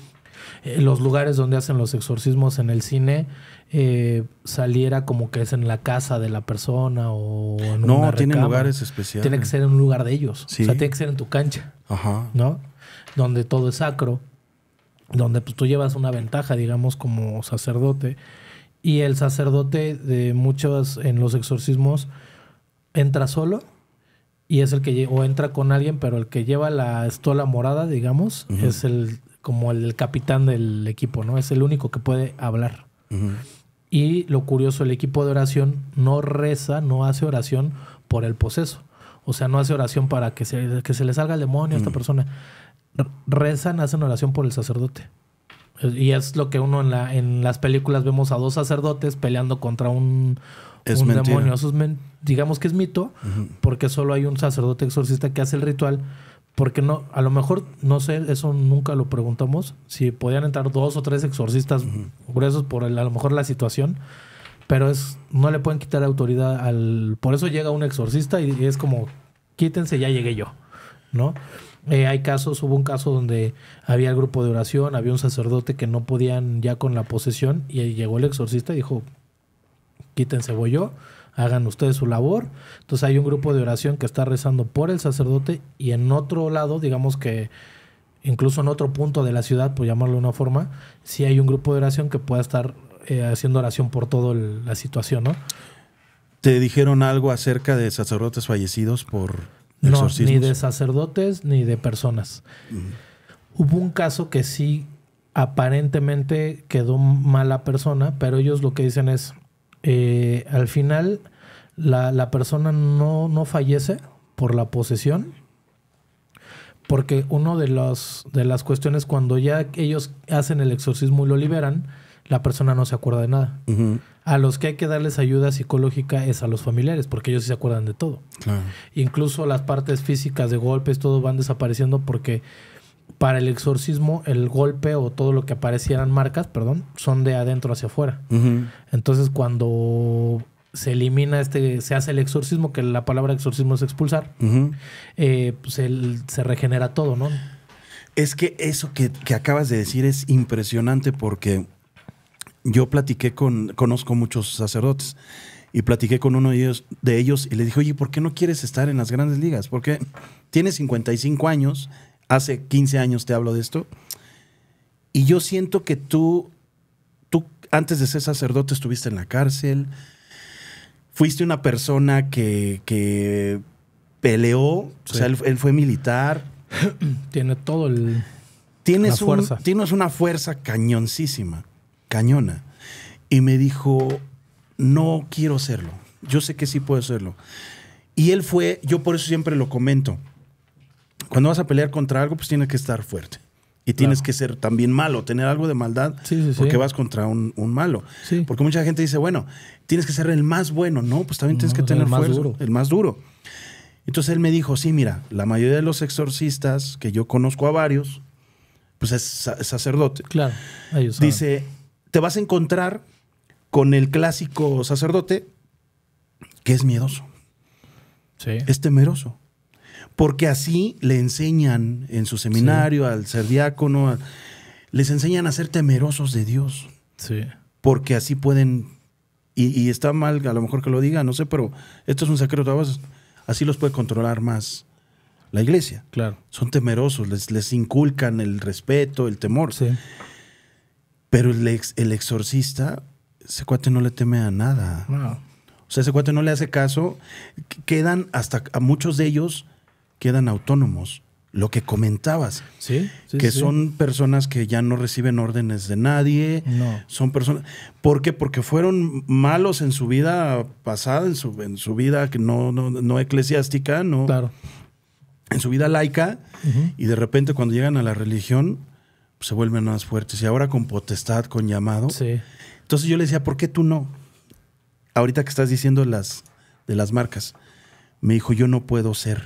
Eh, los lugares donde hacen los exorcismos en el cine eh, saliera como que es en la casa de la persona o en no, tienen lugares especiales. Tiene que ser en un lugar de ellos. ¿Sí? O sea, tiene que ser en tu cancha. Ajá. ¿No? Donde todo es sacro, donde pues, tú llevas una ventaja, digamos, como sacerdote y el sacerdote de muchos en los exorcismos entra solo y es el que o entra con alguien, pero el que lleva la estola morada, digamos, es el como el, capitán del equipo, ¿no? Es el único que puede hablar. Y lo curioso, el equipo de oración no reza, no hace oración por el poseso. O sea, no hace oración para que se, que se le salga el demonio a esta persona. Rezan, hacen oración por el sacerdote. Y es lo que uno en, la, en las películas vemos a dos sacerdotes peleando contra un, demonio. Eso es digamos que es mito, porque solo hay un sacerdote exorcista que hace el ritual. Porque no, a lo mejor, no sé, eso nunca lo preguntamos, si podían entrar dos o tres exorcistas gruesos por a lo mejor la situación, pero es, no le pueden quitar autoridad al. Por eso llega un exorcista y es como, quítense, ya llegué yo, ¿no? Eh, hay casos, hubo un caso donde había el grupo de oración, había un sacerdote que no podían ya con la posesión y llegó el exorcista y dijo, quítense, voy yo, hagan ustedes su labor. Entonces hay un grupo de oración que está rezando por el sacerdote y en otro lado, digamos que incluso en otro punto de la ciudad, por llamarlo de una forma, sí hay un grupo de oración que pueda estar eh, haciendo oración por toda la situación, ¿no? ¿Te dijeron algo acerca de sacerdotes fallecidos por no, ni de sacerdotes ni de personas. Hubo un caso que sí aparentemente quedó mala persona, pero ellos lo que dicen es, eh, al final la, persona no, no, fallece por la posesión, porque una de, de las cuestiones cuando ya ellos hacen el exorcismo y lo liberan, la persona no se acuerda de nada. A los que hay que darles ayuda psicológica es a los familiares, porque ellos sí se acuerdan de todo. Incluso las partes físicas de golpes, todo van desapareciendo porque para el exorcismo el golpe o todo lo que aparecieran marcas, perdón, son de adentro hacia afuera. Entonces cuando se elimina este, se hace el exorcismo, que la palabra exorcismo es expulsar, eh, pues se regenera todo, ¿no? Es que eso que, que acabas de decir es impresionante porque yo platiqué con, conozco muchos sacerdotes y platiqué con uno de ellos, y le dije, oye, ¿por qué no quieres estar en las grandes ligas? Porque tienes 55 años, hace 15 años te hablo de esto, y yo siento que tú, tú antes de ser sacerdote estuviste en la cárcel, fuiste una persona que, que peleó, o sea, él, fue militar. *clears throat* Tiene todo el... Tienes, tienes una fuerza cañoncísima cañona. Y me dijo, no quiero hacerlo. Yo sé que sí puedo hacerlo. Y él fue, yo por eso siempre lo comento, cuando vas a pelear contra algo, pues tienes que estar fuerte. Y tienes que ser también malo, tener algo de maldad, porque vas contra un, un malo. Porque mucha gente dice, bueno, tienes que ser el más bueno. No, pues también tienes que tener el más duro. el más duro. Entonces él me dijo, sí, mira, la mayoría de los exorcistas, que yo conozco a varios, pues es, sacerdote. Claro, Dice, te vas a encontrar con el clásico sacerdote que es miedoso. Sí. Es temeroso. Porque así le enseñan en su seminario, al ser diácono, les enseñan a ser temerosos de Dios. Sí. Porque así pueden, y, está mal a lo mejor que lo diga, no sé, pero esto es un secreto así los puede controlar más la iglesia. Claro. Son temerosos, les, les inculcan el respeto, el temor. Sí. Pero el, exorcista, ese cuate no le teme a nada. O sea, ese cuate no le hace caso. Quedan hasta a muchos de ellos quedan autónomos. Lo que comentabas. Sí. que son personas que ya no reciben órdenes de nadie. No. Son personas. ¿Por qué? Porque fueron malos en su vida pasada, en su, en su vida que no, no, eclesiástica, no. Claro en su vida laica y de repente cuando llegan a la religión se vuelven más fuertes. Y ahora con potestad, con llamado. Sí. Entonces yo le decía, ¿por qué tú no? Ahorita que estás diciendo las, de las marcas, me dijo, yo no puedo ser,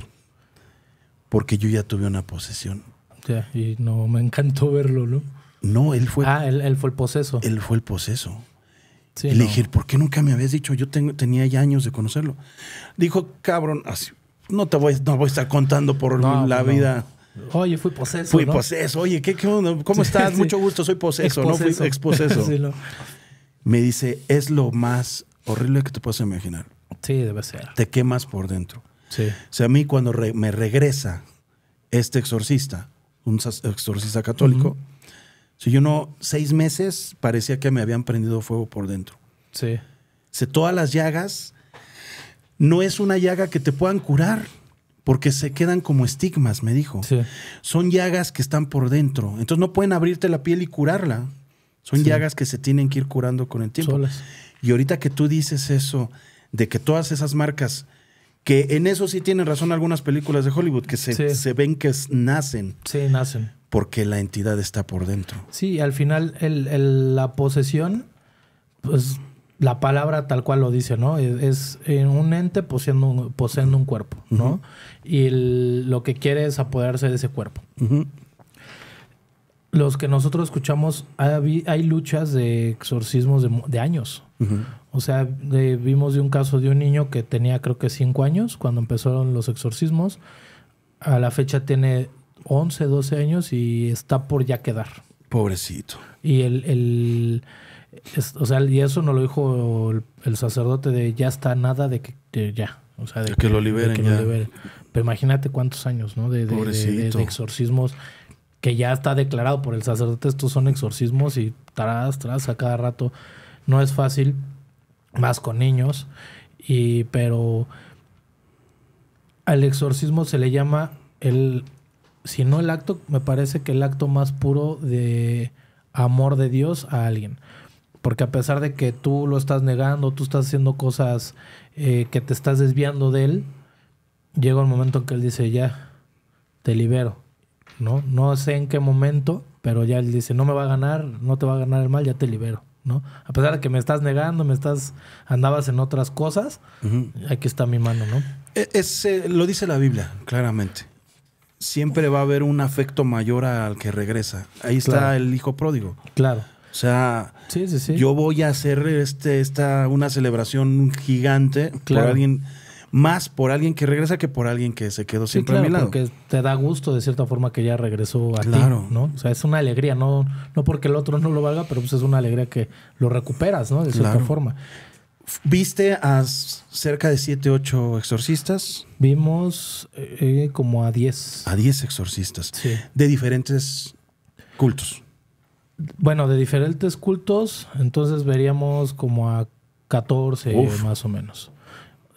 porque yo ya tuve una posesión. Ya, y no, me encantó verlo, ¿no? No, él fue. Ah, él, fue el poseso. Él fue el poseso. y le dije, ¿por qué nunca me habías dicho? Yo tengo, tenía ya años de conocerlo. Dijo, cabrón, así, no te voy, no voy a estar contando por la pues vida. Oye, fui poseso. Fui poseso. Oye, ¿qué, ¿Cómo estás? Mucho gusto, soy poseso, ¿no? Fui exposeso. *laughs* Me dice, es lo más horrible que te puedas imaginar. Sí, debe ser. Te quemas por dentro. Sí. O sea, a mí cuando me regresa este exorcista, un exorcista católico, si yo no, seis meses parecía que me habían prendido fuego por dentro. Sí. O todas las llagas, no es una llaga que te puedan curar porque se quedan como estigmas, me dijo. Son llagas que están por dentro. Entonces no pueden abrirte la piel y curarla. Son llagas que se tienen que ir curando con el tiempo. Y ahorita que tú dices eso, de que todas esas marcas, que en eso sí tienen razón algunas películas de Hollywood, que se, ven que nacen. Sí, nacen. Porque la entidad está por dentro. Sí, al final la posesión, pues la palabra tal cual lo dice, ¿no? Es, un ente poseendo un, un cuerpo, ¿no? Y lo que quiere es apoderarse de ese cuerpo. Los que nosotros escuchamos, hay, luchas de exorcismos de, años. O sea, vimos de un caso de un niño que tenía creo que cinco años cuando empezaron los exorcismos. A la fecha tiene 11, 12 años y está por ya quedar. Pobrecito. Y el o sea, y eso no lo dijo el, sacerdote de ya está nada de que ya. O sea, de, que, lo liberen. Pero imagínate cuántos años, ¿no? De, de, exorcismos que ya está declarado por el sacerdote. Estos son exorcismos y tras, tras, a cada rato. No es fácil, más con niños. Y, pero al exorcismo se le llama el, si no el acto, me parece que el acto más puro de amor de Dios a alguien. Porque a pesar de que tú lo estás negando, tú estás haciendo cosas eh, que te estás desviando de él, llega un momento en que él dice, ya, te libero. ¿No? No sé en qué momento, pero ya él dice, no me va a ganar, no te va a ganar el mal, ya te libero. ¿no? A pesar de que me estás negando, me estás, andabas en otras cosas, aquí está mi mano, ¿no? E-, es, eh, lo dice la Biblia, claramente. Siempre va a haber un afecto mayor al que regresa. Ahí está el hijo pródigo. Claro. O sea, yo voy a hacer este, esta, una celebración gigante por alguien, más por alguien que regresa que por alguien que se quedó siempre en a mi lado. te da gusto de cierta forma que ya regresó a claro. ti, ¿no? O sea, es una alegría, no, no porque el otro no lo valga, pero pues, es una alegría que lo recuperas, ¿no? De cierta forma. ¿Viste a cerca de 7, 8 exorcistas? Vimos eh, eh, como a 10. A 10 exorcistas. De diferentes cultos. Bueno, de diferentes cultos, entonces veríamos como a 14 más o menos.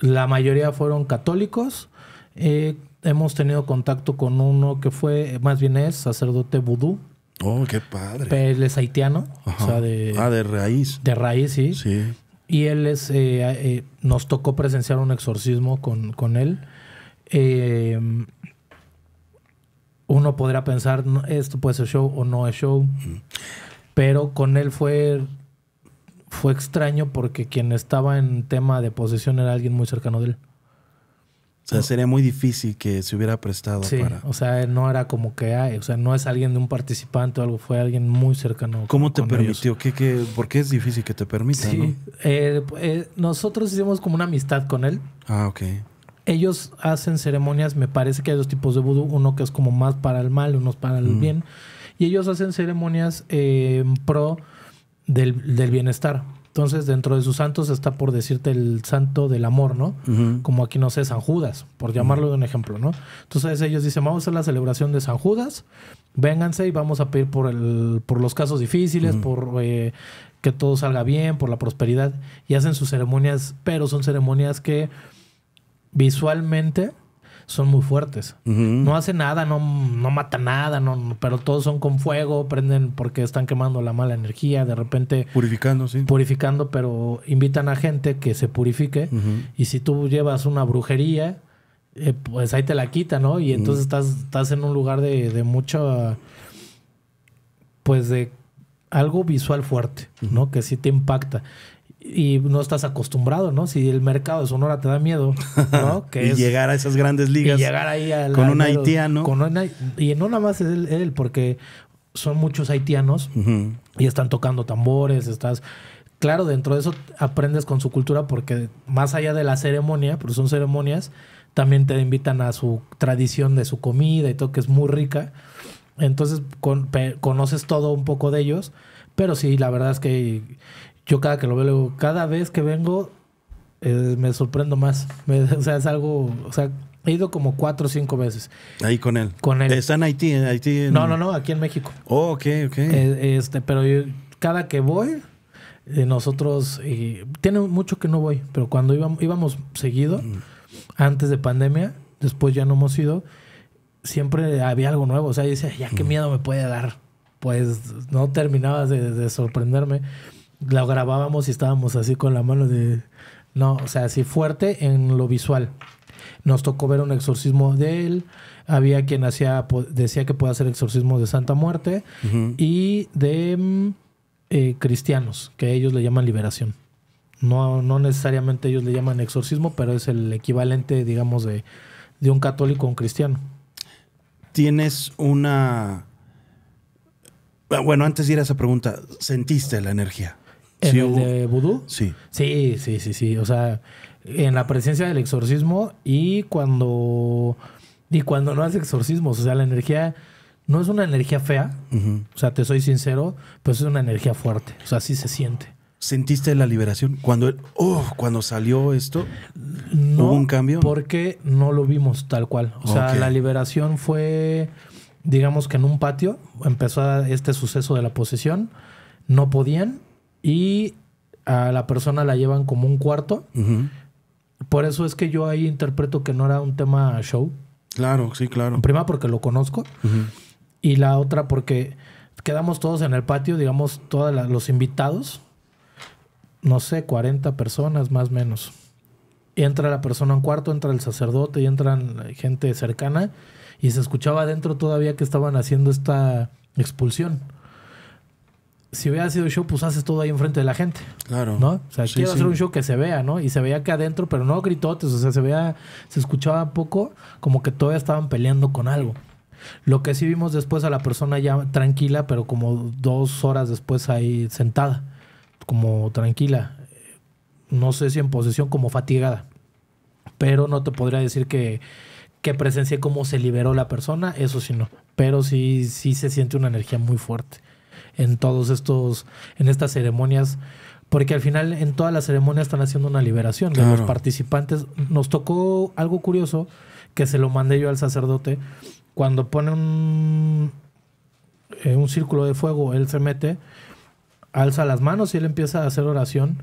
La mayoría fueron católicos. Eh, hemos tenido contacto con uno que fue, más bien es sacerdote vudú. Oh, qué padre. él es haitiano. O sea, de, ah, de raíz. De raíz, sí. Sí. Y él es, eh, eh, nos tocó presenciar un exorcismo con, con él. Eh, uno podrá pensar, esto puede ser show o no es show. Pero con él fue, fue extraño porque quien estaba en tema de posesión era alguien muy cercano de él. O sea, sería muy difícil que se hubiera prestado sí, para... O sea, no era como que hay, o sea, no es alguien de un participante o algo, fue alguien muy cercano. ¿Cómo te permitió? por qué es difícil que te permita? Sí, eh, eh, nosotros hicimos como una amistad con él. Ah, ok ellos hacen ceremonias, me parece que hay dos tipos de vudú, uno que es como más para el mal, uno es para el mm. bien, y ellos hacen ceremonias eh, en pro del, bienestar. Entonces, dentro de sus santos está por decirte el santo del amor, ¿no? Como aquí, no sé, San Judas, por llamarlo de un ejemplo, ¿no? Entonces ellos dicen, vamos a hacer la celebración de San Judas, vénganse y vamos a pedir por, por los casos difíciles, por eh, que todo salga bien, por la prosperidad, y hacen sus ceremonias, pero son ceremonias que visualmente son muy fuertes. No hace nada, no, no mata nada, no, pero todos son con fuego, prenden porque están quemando la mala energía, de repente... Purificando, sí. Purificando, pero invitan a gente que se purifique. Y si tú llevas una brujería, eh, pues ahí te la quita, ¿no? Y entonces estás, estás en un lugar de, de mucho... Pues de algo visual fuerte, ¿no? Que sí te impacta y no estás acostumbrado, ¿no? Si el mercado de Sonora te da miedo, ¿no? *laughs* y llegar a esas grandes ligas. Y llegar ahí al, con un haitiano. y no nada más él, él porque son muchos haitianos y están tocando tambores, estás... Claro, dentro de eso aprendes con su cultura porque más allá de la ceremonia, porque son ceremonias, también te invitan a su tradición de su comida y todo, que es muy rica. Entonces conoces todo un poco de ellos, pero sí, la verdad es que yo cada que lo veo, cada vez que vengo, eh, me sorprendo más. *laughs* o sea, es algo, o sea, he ido como cuatro o cinco veces. Ahí con él. Con él. Está en Haití, en Haití. No, no, no, aquí en México. Oh, ok, ok. Eh, este, pero cada que voy, eh, nosotros, tiene mucho que no voy, pero cuando íbamos, íbamos seguido, antes de pandemia, después ya no hemos ido, siempre había algo nuevo. O sea, yo decía, ya qué miedo me puede dar. Pues no terminabas de sorprenderme lo grabábamos y estábamos así con la mano de... No, o sea, así fuerte en lo visual. Nos tocó ver un exorcismo de él. Había quien hacía, decía que podía hacer exorcismo de Santa Muerte y de mm, eh, cristianos, que ellos le llaman liberación. No, no necesariamente ellos le llaman exorcismo, pero es el equivalente, digamos, de, de un católico a un cristiano. Tienes una... Bueno, antes de ir a esa pregunta, ¿sentiste la energía? ¿En el de vudú? Sí. Sí, sí, sí, sí. O sea, en la presencia del exorcismo y cuando. Y cuando no hace exorcismo, O sea, la energía no es una energía fea. O sea, te soy sincero, pero pues es una energía fuerte. O sea, sí se siente. ¿Sentiste la liberación? Cuando, oh, cuando salió esto, ¿hubo un cambio? Porque no lo vimos tal cual. O sea, la liberación fue, digamos que en un patio, empezó este suceso de la posesión, no podían, y a la persona la llevan como un cuarto. Por eso es que yo ahí interpreto que no era un tema show. Claro, sí, claro. Prima porque lo conozco. Y la otra porque quedamos todos en el patio, digamos, todos los invitados. No sé, 40 personas más o menos. Y entra la persona en cuarto, entra el sacerdote y entran gente cercana. Y se escuchaba adentro todavía que estaban haciendo esta expulsión si hubiera sido show, pues haces todo ahí enfrente de la gente. Claro. ¿No? O sea, quiero hacer un show que se vea, ¿no? Y se veía que adentro, pero no gritotes, o sea, se veía, se escuchaba poco, como que todavía estaban peleando con algo. Lo que sí vimos después a la persona ya tranquila, pero como dos horas después ahí sentada, como tranquila. No sé si en posesión, como fatigada. Pero no te podría decir que, que presencié cómo se liberó la persona, eso sí no. Pero sí, sí se siente una energía muy fuerte en todos estos, en estas ceremonias, porque al final en todas las ceremonias están haciendo una liberación de los participantes. Nos tocó algo curioso que se lo mandé yo al sacerdote. Cuando pone un, eh, un círculo de fuego, él se mete, alza las manos y él empieza a hacer oración.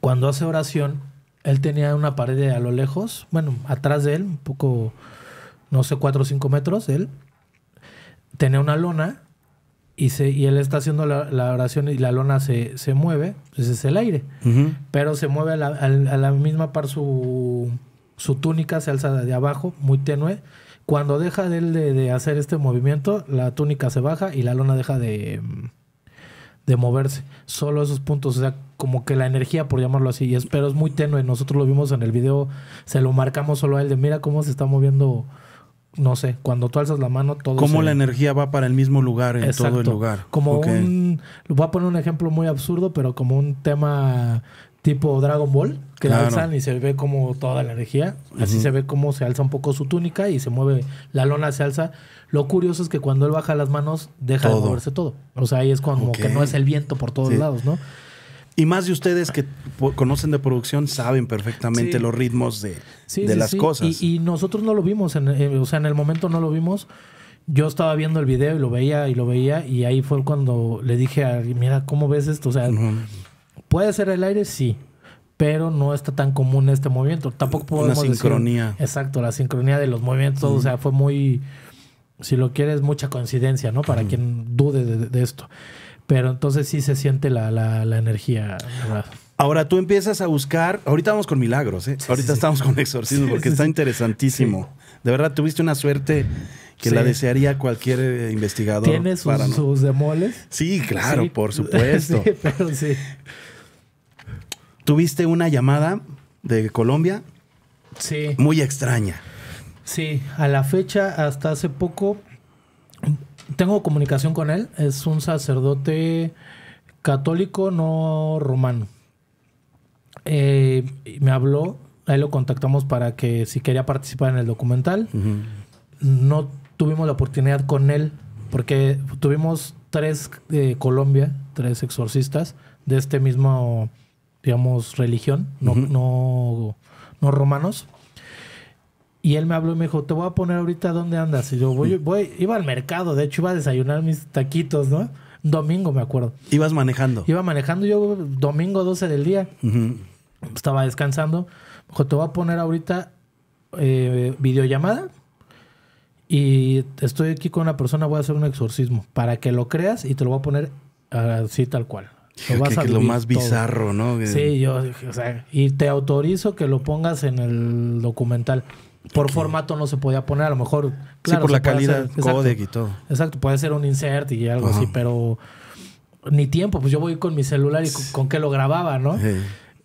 Cuando hace oración, él tenía una pared a lo lejos, bueno, atrás de él, un poco, no sé, cuatro o cinco metros, él tenía una lona y, se, y él está haciendo la, oración y la lona se, se mueve, ese pues es el aire. Pero se mueve a la, misma par su, su túnica, se alza de abajo, muy tenue. Cuando deja de él de, hacer este movimiento, la túnica se baja y la lona deja de, moverse. Solo esos puntos, o sea, como que la energía, por llamarlo así, pero es muy tenue. Nosotros lo vimos en el video, se lo marcamos solo a él de mira cómo se está moviendo no sé, cuando tú alzas la mano, todo. Como la energía va para el mismo lugar en todo el lugar. Como un. Voy a poner un ejemplo muy absurdo, pero como un tema tipo Dragon Ball, que la alzan y se ve como toda la energía. Así se ve como se alza un poco su túnica y se mueve, la lona se alza. Lo curioso es que cuando él baja las manos, deja de moverse todo. O sea, ahí es como que no es el viento por todos lados, ¿no? Y más de ustedes que conocen de producción saben perfectamente los ritmos de, las cosas. Y, nosotros no lo vimos, en, eh, o sea, en el momento no lo vimos. Yo estaba viendo el video y lo veía y lo veía y ahí fue cuando le dije a mira, ¿cómo ves esto? O sea, ¿puede ser el aire? Sí, pero no está tan común este movimiento. Tampoco podemos La sincronía. exacto, la sincronía de los movimientos, o sea, fue muy, si lo quieres, mucha coincidencia, ¿no? Para quien dude de esto. Pero entonces sí se siente la, energía, Ahora tú empiezas a buscar, ahorita vamos con milagros, ¿eh? ahorita estamos con exorcismo porque está interesantísimo. De verdad, tuviste una suerte que la desearía cualquier eh, investigador. ¿Tienes sus, para, sus demoles? Sí, claro, por *laughs* supuesto. Tuviste una llamada de Colombia. Sí. Muy extraña. Sí, a la fecha, hasta hace poco, tengo comunicación con él. Es un sacerdote católico, no romano. Eh, me habló, ahí lo contactamos para que si quería participar en el documental. No tuvimos la oportunidad con él, porque tuvimos tres de eh, Colombia, tres exorcistas de este mismo, digamos, religión, no, no, no romanos. Y él me habló y me dijo, te voy a poner ahorita dónde andas. Y yo voy, voy, iba al mercado, de hecho iba a desayunar mis taquitos, ¿no? Domingo, me acuerdo. Ibas manejando. Iba manejando yo domingo 12 del día. Estaba descansando. Me dijo, te voy a poner ahorita eh, videollamada. Y estoy aquí con una persona, voy a hacer un exorcismo. Para que lo creas y te lo voy a poner así tal cual. Lo vas a lo más bizarro, ¿no? Sí, yo, o sea, y te autorizo que lo pongas en el documental por formato no se podía poner. A lo mejor. sí, por la calidad codec y todo. Exacto, puede ser un insert y algo así, pero ni tiempo. Pues yo voy con mi celular y con, qué lo grababa, ¿no?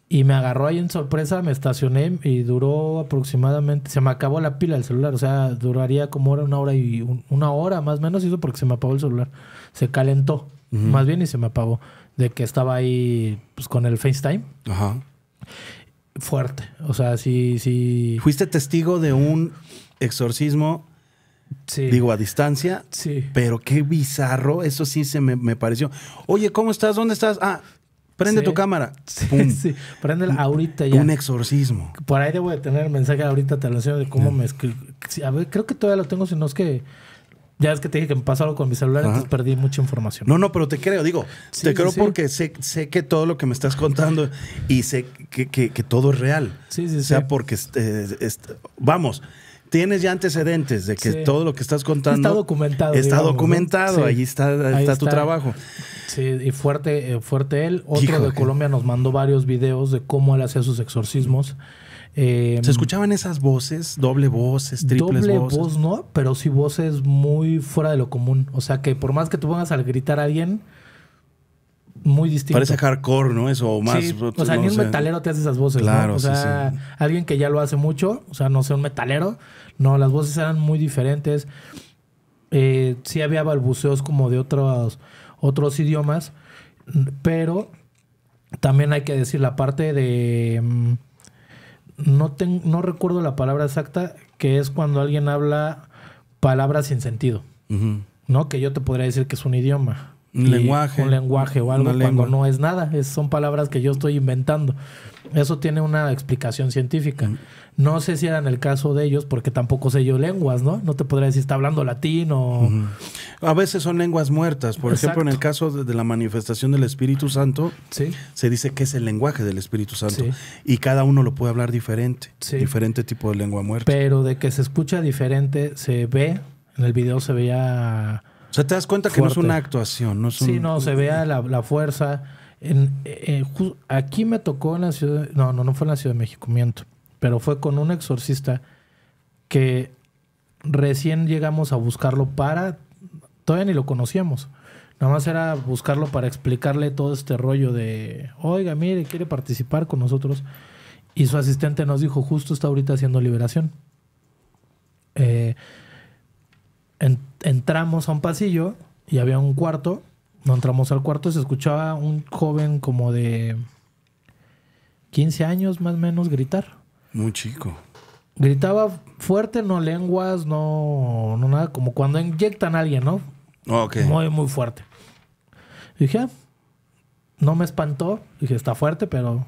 Y me agarró ahí en sorpresa, me estacioné y duró aproximadamente, se me acabó la pila del celular, o sea, duraría como una hora y una hora más o menos, hizo porque se me apagó el celular, se calentó, más bien y se me apagó, de que estaba ahí pues, con el FaceTime. Ajá fuerte. O sea, si sí. Fuiste testigo de un exorcismo. Digo, a distancia. Sí. Pero qué bizarro. Eso sí se me, pareció. Oye, ¿cómo estás? ¿Dónde estás? Ah, Prende tu cámara. *laughs* Sí, Pum. sí. ahorita ya. Un exorcismo. Por ahí debo de tener el mensaje ahorita, te lo de cómo me A ver, creo que todavía lo tengo, si no es que ya es que te dije que me pasó algo con mi celular, entonces perdí mucha información. No, no, pero te creo, digo, te creo porque sé, sé que todo lo que me estás contando y sé que, todo es real. Sí, sí, sí. O sea, porque, este, vamos, tienes ya antecedentes de que todo lo que estás contando... Está documentado. Está documentado, ahí está, está, tu trabajo. Sí, y fuerte, eh, fuerte él. Otro de Colombia nos mandó varios videos de cómo él hacía sus exorcismos. Eh, ¿Se escuchaban esas voces? Doble voces, triples doble voz, no, pero sí voces muy fuera de lo común. O sea que por más que tú pongas al gritar a alguien, muy distinto. Parece hardcore, ¿no? Eso, o más. o sea, ni un metalero te hace esas voces. ¿no? O sea, alguien que ya lo hace mucho, o sea, no sé, un metalero. No, las voces eran muy diferentes. Eh, sí había balbuceos como de otros, otros idiomas, pero también hay que decir la parte de. Mm, no, no recuerdo la palabra exacta, que es cuando alguien habla palabras sin sentido. ¿No? Que yo te podría decir que es un idioma. Un lenguaje. Un lenguaje o algo cuando no es nada. son palabras que yo estoy inventando. Eso tiene una explicación científica. Mm. No sé si era en el caso de ellos, porque tampoco sé yo lenguas, ¿no? No te podría decir está hablando latín o. A veces son lenguas muertas. Por ejemplo, en el caso de, la manifestación del Espíritu Santo, se dice que es el lenguaje del Espíritu Santo. Y cada uno lo puede hablar diferente. Diferente tipo de lengua muerta. Pero de que se escucha diferente, se ve. En el video se veía o sea, te das cuenta que no es una actuación, no es un... Sí, no, se vea la, fuerza. Eh, eh, aquí me tocó en la ciudad... No, no, no fue en la Ciudad de México, miento. Pero fue con un exorcista que recién llegamos a buscarlo para... Todavía ni lo conocíamos. Nada más era buscarlo para explicarle todo este rollo de, oiga, mire, quiere participar con nosotros. Y su asistente nos dijo, justo está ahorita haciendo liberación. Eh, entramos a un pasillo y había un cuarto. No entramos al cuarto, y se escuchaba un joven como de 15 años más o menos gritar. Muy chico. Gritaba fuerte, no lenguas, no, nada, como cuando inyectan a alguien, ¿no? Ah, ok. Muy, muy fuerte. dije, ah, no me espantó. Dije, está fuerte, pero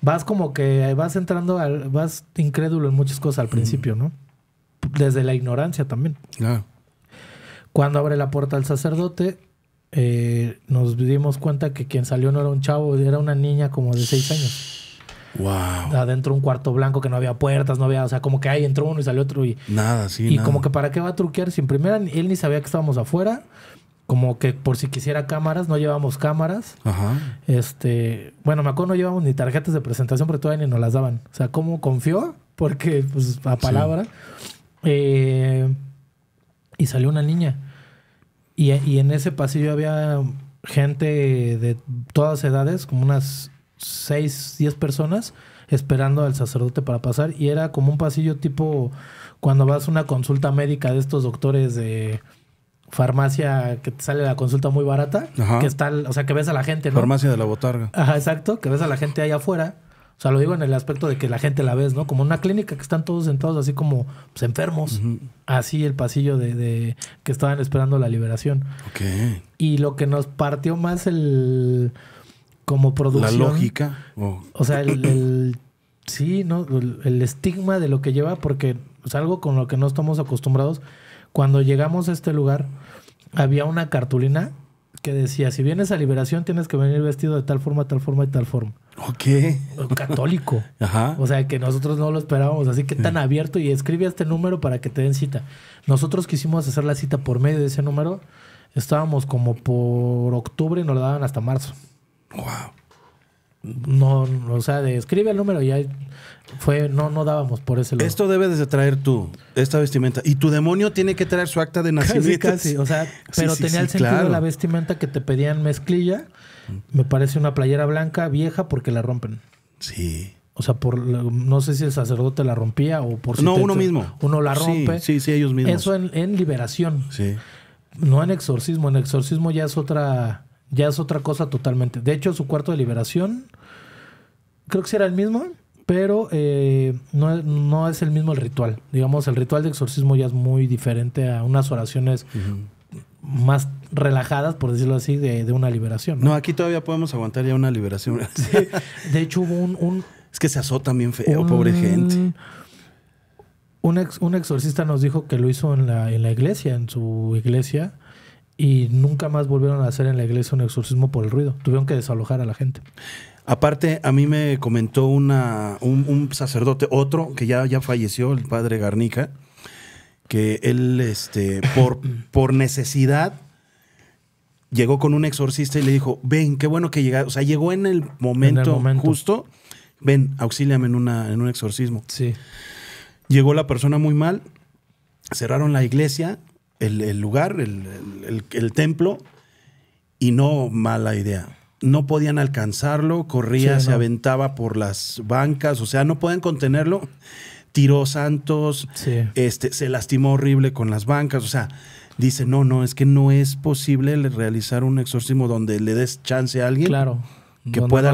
vas como que vas entrando, vas incrédulo en muchas cosas al principio, ¿no? Desde la ignorancia también. Ah. Cuando abre la puerta al sacerdote, eh, nos dimos cuenta que quien salió no era un chavo, era una niña como de seis años. Wow. Adentro un cuarto blanco que no había puertas, no había, o sea, como que ahí entró uno y salió otro y nada, sí. Y como que para qué va a truquear sin primera, él ni sabía que estábamos afuera como que por si quisiera cámaras, no llevamos cámaras. Ajá. Este, bueno, me acuerdo no llevamos ni tarjetas de presentación pero todavía ni nos las daban. O sea, ¿cómo confió? Porque, pues, a palabra. Eh, y salió una niña. Y, en ese pasillo había gente de todas edades, como unas 6, 10 personas, esperando al sacerdote para pasar. Y era como un pasillo tipo cuando vas a una consulta médica de estos doctores de farmacia que te sale la consulta muy barata, que está, o sea, que ves a la gente, ¿no? Farmacia de la botarga. Ajá, exacto, que ves a la gente ahí afuera o sea, lo digo en el aspecto de que la gente la ves, ¿no? Como una clínica que están todos sentados así como pues, enfermos. Así el pasillo de, que estaban esperando la liberación. Ok. Y lo que nos partió más el... como producción... La lógica. O sea, el, *clears throat* sí, ¿no? el, estigma de lo que lleva, porque es algo con lo que no estamos acostumbrados. Cuando llegamos a este lugar, había una cartulina que decía, si vienes a liberación tienes que venir vestido de tal forma, tal forma y tal forma qué? Católico. *laughs* O sea, que nosotros no lo esperábamos. Así que tan abierto y escribe este número para que te den cita. Nosotros quisimos hacer la cita por medio de ese número. Estábamos como por octubre y nos la daban hasta marzo. Wow no, o sea, de el número y ya fue, no, no dábamos por ese Esto debe de traer tú, esta vestimenta. Y tu demonio tiene que traer su acta de nacimiento. O sea, pero tenía el sentido de la vestimenta que te pedían mezclilla. Me parece una playera blanca vieja porque la rompen. Sí. O sea, por no sé si el sacerdote la rompía o por si No, uno mismo. Uno la rompe. Sí, sí, ellos mismos. Eso en, en liberación. Sí. No en exorcismo. En exorcismo ya es otra ya es otra cosa totalmente. De hecho, su cuarto de liberación, creo que será era el mismo, pero eh, no, no, es el mismo el ritual. Digamos, el ritual de exorcismo ya es muy diferente a unas oraciones más relajadas, por decirlo así, de, una liberación. ¿no? aquí todavía podemos aguantar ya una liberación. *laughs* De hecho, hubo un, Es que se asó también feo, pobre gente. Un, un exorcista nos dijo que lo hizo en la, en la iglesia, en su iglesia y nunca más volvieron a hacer en la iglesia un exorcismo por el ruido. Tuvieron que desalojar a la gente. Aparte, a mí me comentó un, sacerdote, otro, que ya, ya falleció, el padre Garnica, que él, este, por, *coughs* por necesidad, llegó con un exorcista y le dijo, ven, qué bueno que llegaste. O sea, llegó en el momento, justo, ven, auxíliame en, una, en un exorcismo. Sí. Llegó la persona muy mal, cerraron la iglesia, el, lugar, el, templo, y no mala idea. No podían alcanzarlo, corría, se aventaba por las bancas, o sea, no pueden contenerlo. Tiró Santos, este, se lastimó horrible con las bancas, o sea, dice, no, no, es que no es posible realizar un exorcismo donde le des chance a alguien claro, que, pueda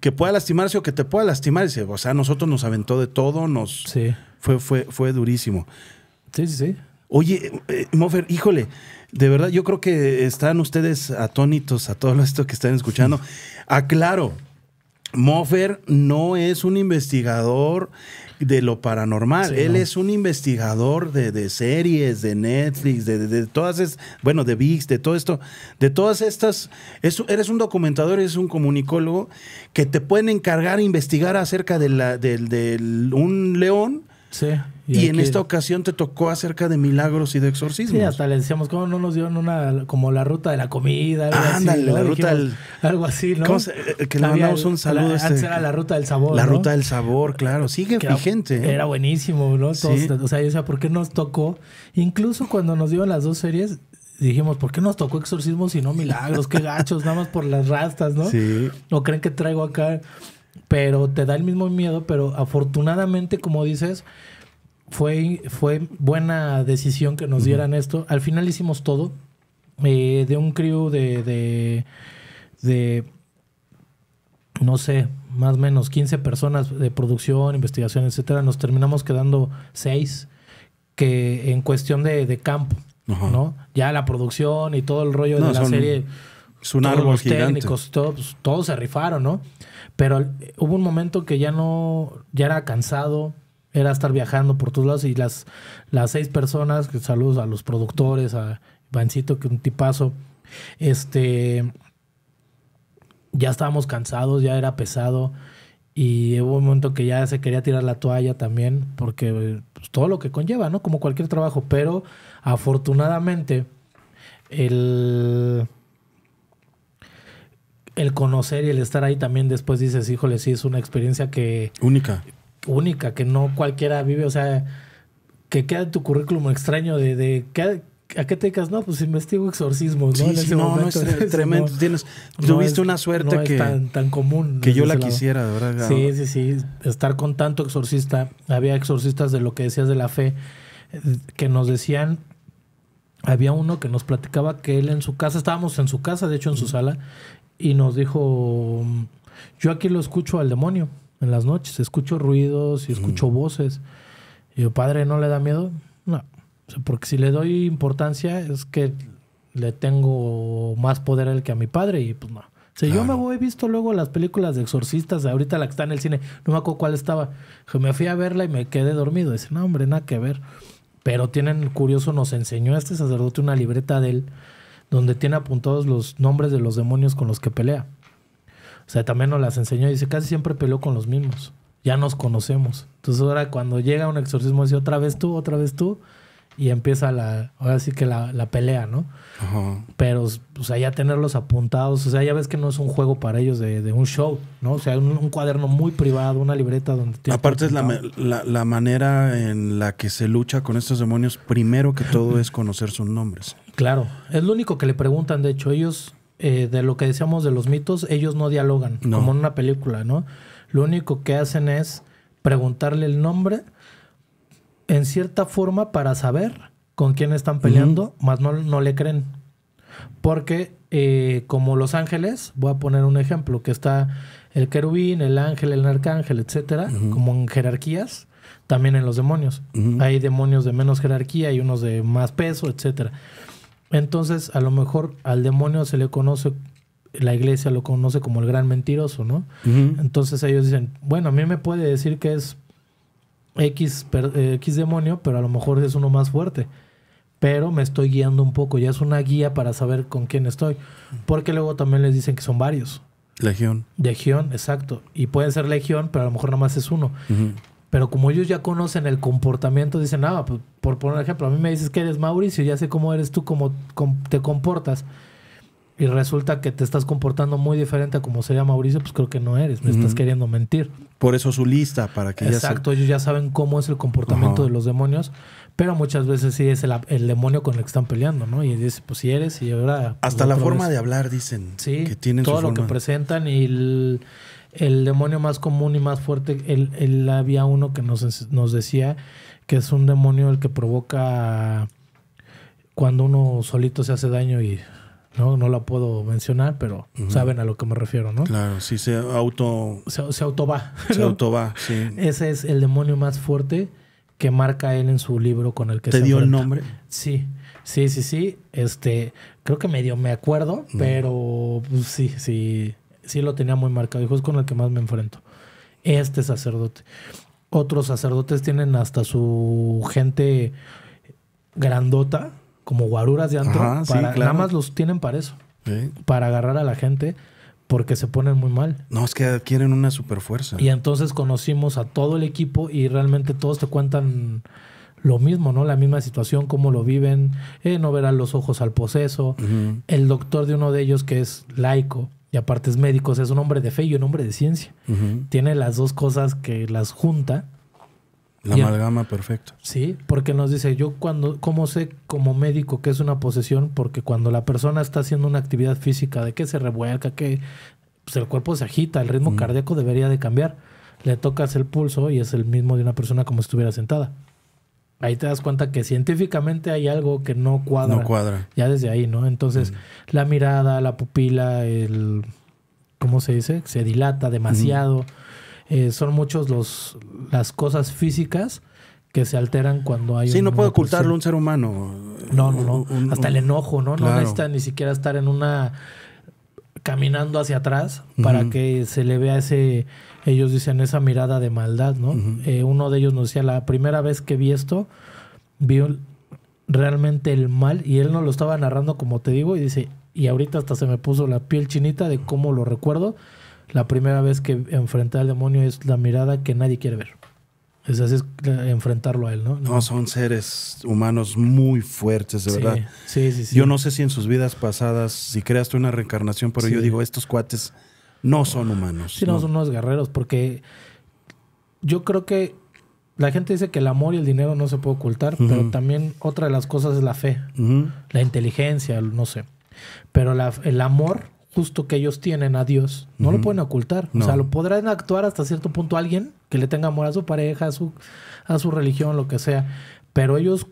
que pueda lastimarse o que te pueda lastimar. o sea, nosotros nos aventó de todo, nos fue, fue, fue durísimo. Sí, sí, sí. Oye, eh, híjole, de verdad, yo creo que están ustedes atónitos a todo esto que están escuchando. Aclaro, Moffer no es un investigador de lo paranormal. Él es un investigador de, series, de Netflix, de, de, todas es, bueno, de VIX, de todo esto, de todas estas. Es, eres un documentador, eres un comunicólogo que te pueden encargar investigar acerca de, la, un león. Sí y, en esta ocasión te tocó acerca de milagros y de exorcismos. Sí, hasta le decíamos, ¿cómo no nos dieron una, como la ruta de la comida? Algo ándale, la ruta del... Algo así, ¿no? ¿Cómo eh, que le mandamos un saludo. La, este era la ruta del sabor, La ruta del sabor, claro. Sigue que vigente. ¿eh? Era, buenísimo, ¿no? O sea, yo ¿por qué nos tocó? Incluso cuando nos dieron las dos series, dijimos, ¿por qué nos tocó exorcismos y no milagros? Qué gachos, nada más por las rastas, ¿no? Sí. no creen que traigo acá... Pero te da el mismo miedo, pero afortunadamente, como dices fue, buena decisión que nos dieran esto. Al final hicimos todo. Eh, de un crew de, no sé, más o menos 15 personas de producción, investigación, etcétera, nos terminamos quedando seis que en cuestión de, campo, ¿no? Ya la producción y todo el rollo de la serie. Es todos todos, pues, todos se rifaron, ¿no? Pero hubo un momento que ya no, ya era cansado, era estar viajando por todos lados y las, las seis personas, que saludos a los productores, a Vancito, que un tipazo, este, ya estábamos cansados, ya era pesado y hubo un momento que ya se quería tirar la toalla también, porque pues, todo lo que conlleva, ¿no? Como cualquier trabajo, pero afortunadamente el el conocer y el estar ahí también después dices, híjole, sí, es una experiencia que... Única única que no cualquiera vive, o sea, que queda en tu currículum extraño de, de ¿A qué te dedicas? No, pues investigo exorcismos, ¿no? Sí, no, no es tremendo. *laughs* tuviste una suerte que. tan, común. Que yo la quisiera, de verdad. Sí, sí, sí. Estar con tanto exorcista. Había exorcistas de lo que decías de la fe, que nos decían. Había uno que nos platicaba que él en su casa, estábamos en su casa, de hecho en su sala, y nos dijo: Yo aquí lo escucho al demonio en las noches. Escucho ruidos y escucho mm. voces. Y yo, padre, ¿no le da miedo? No. porque si le doy importancia es que le tengo más poder él que a mi padre y pues no. yo me voy, he visto luego las películas de exorcistas, ahorita la que está en el cine, no me acuerdo cuál estaba. Me fui a verla y me quedé dormido. Dice, no, hombre, nada que ver. Pero tienen, curioso, nos enseñó este sacerdote una libreta de él donde tiene apuntados los nombres de los demonios con los que pelea. O sea, también nos las enseñó y dice, casi siempre peleó con los mismos. Ya nos conocemos. Entonces ahora cuando llega un exorcismo dice, otra vez tú, otra vez tú. Y empieza la, ahora sí que la, pelea, ¿no? Ajá. Pero, o sea, ya tenerlos apuntados, o sea, ya ves que no es un juego para ellos de, un show, ¿no? O sea, un, un, cuaderno muy privado, una libreta donde... Aparte es la, la manera en la que se lucha con estos demonios, primero que todo es conocer sus nombres. Claro, es lo único que le preguntan, de hecho, ellos eh, de lo que decíamos de los mitos, ellos no dialogan, como en una película, ¿no? Lo único que hacen es preguntarle el nombre en cierta forma para saber con quién están peleando, más no, le creen. Porque eh, como Los Ángeles, voy a poner un ejemplo, que está el querubín, el ángel, el arcángel, etcétera, como en jerarquías, también en los demonios. Hay demonios de menos jerarquía y unos de más peso, etcétera. Entonces, a lo mejor al demonio se le conoce, la iglesia lo conoce como el gran mentiroso, ¿no? Entonces ellos dicen, bueno, a mí me puede decir que es X, eh, X demonio, pero a lo mejor es uno más fuerte. Pero me estoy guiando un poco, ya es una guía para saber con quién estoy. Porque luego también les dicen que son varios. Legión. Legión, exacto. Y puede ser legión, pero a lo mejor nada más es uno. Pero como ellos ya conocen el comportamiento, dicen, ah, pues, por poner ejemplo, a mí me dices que eres Mauricio, ya sé cómo eres tú, cómo te comportas. Y resulta que te estás comportando muy diferente a como sería Mauricio, pues creo que no eres, me estás queriendo mentir. Por eso su lista, para que... Exacto, ellos ya saben cómo es el comportamiento de los demonios, pero muchas veces sí es el, demonio con el que están peleando, ¿no? Y dice, pues si eres y ahora... Hasta pues, la forma de hablar, dicen. que tienen todo lo que presentan y... El, el demonio más común y más fuerte, él, había uno que nos, nos, decía que es un demonio el que provoca cuando uno solito se hace daño y no, no la puedo mencionar, pero saben a lo que me refiero, ¿no? Claro, sí, se auto... Se, auto va. Se sí. Ese es el demonio más fuerte que marca él en su libro con el que ¿Te se dio el nombre? Sí. Sí, sí, sí. Este, creo que medio me acuerdo, mm. pero pues, sí, sí sí lo tenía muy marcado. Dijo, es con el que más me enfrento. Este sacerdote. Otros sacerdotes tienen hasta su gente grandota, como guaruras de antro. Nada más los tienen para eso. Para agarrar a la gente porque se ponen muy mal. No, es que adquieren una super fuerza. Y entonces conocimos a todo el equipo y realmente todos te cuentan lo mismo, ¿no? La misma situación, cómo lo viven, eh, no verán los ojos al poseso. El doctor de uno de ellos, que es laico, y aparte es médico, es un hombre de fe y un hombre de ciencia. Tiene las dos cosas que las junta. La amalgama perfecta. Sí, porque nos dice, yo cuando, ¿cómo sé como médico que es una posesión? Porque cuando la persona está haciendo una actividad física, de que se revuelca, que pues el cuerpo se agita, el ritmo mm. cardíaco debería de cambiar. Le tocas el pulso y es el mismo de una persona como si estuviera sentada ahí te das cuenta que científicamente hay algo que no cuadra. No cuadra. Ya desde ahí, ¿no? Entonces, la mirada, la pupila, el. ¿Cómo se dice? Se dilata demasiado. Eh, son muchos los las cosas físicas que se alteran cuando hay. Sí, no puede ocultarlo un ser humano. No, no, no. Hasta el enojo, ¿no? No necesita ni siquiera estar en una. caminando hacia atrás para que se le vea ese ellos dicen esa mirada de maldad, ¿no? Eh, uno de ellos nos decía, la primera vez que vi esto, vi realmente el mal y él no lo estaba narrando como te digo y dice, y ahorita hasta se me puso la piel chinita de cómo lo recuerdo, la primera vez que enfrenté al demonio es la mirada que nadie quiere ver. Es así, enfrentarlo a él, ¿no? No, son seres humanos muy fuertes, de verdad. Sí, sí, sí. Yo no sé si en sus vidas pasadas, si creaste una reencarnación, pero yo digo, estos cuates no son humanos. Sí, no, son unos guerreros, porque yo creo que la gente dice que el amor y el dinero no se puede ocultar, pero también otra de las cosas es la fe, la inteligencia, no sé. Pero el amor justo que ellos tienen a Dios, no lo pueden ocultar. O sea, lo podrán actuar hasta cierto punto alguien que le tenga amor a su pareja, a su, a su religión, lo que sea. Pero ellos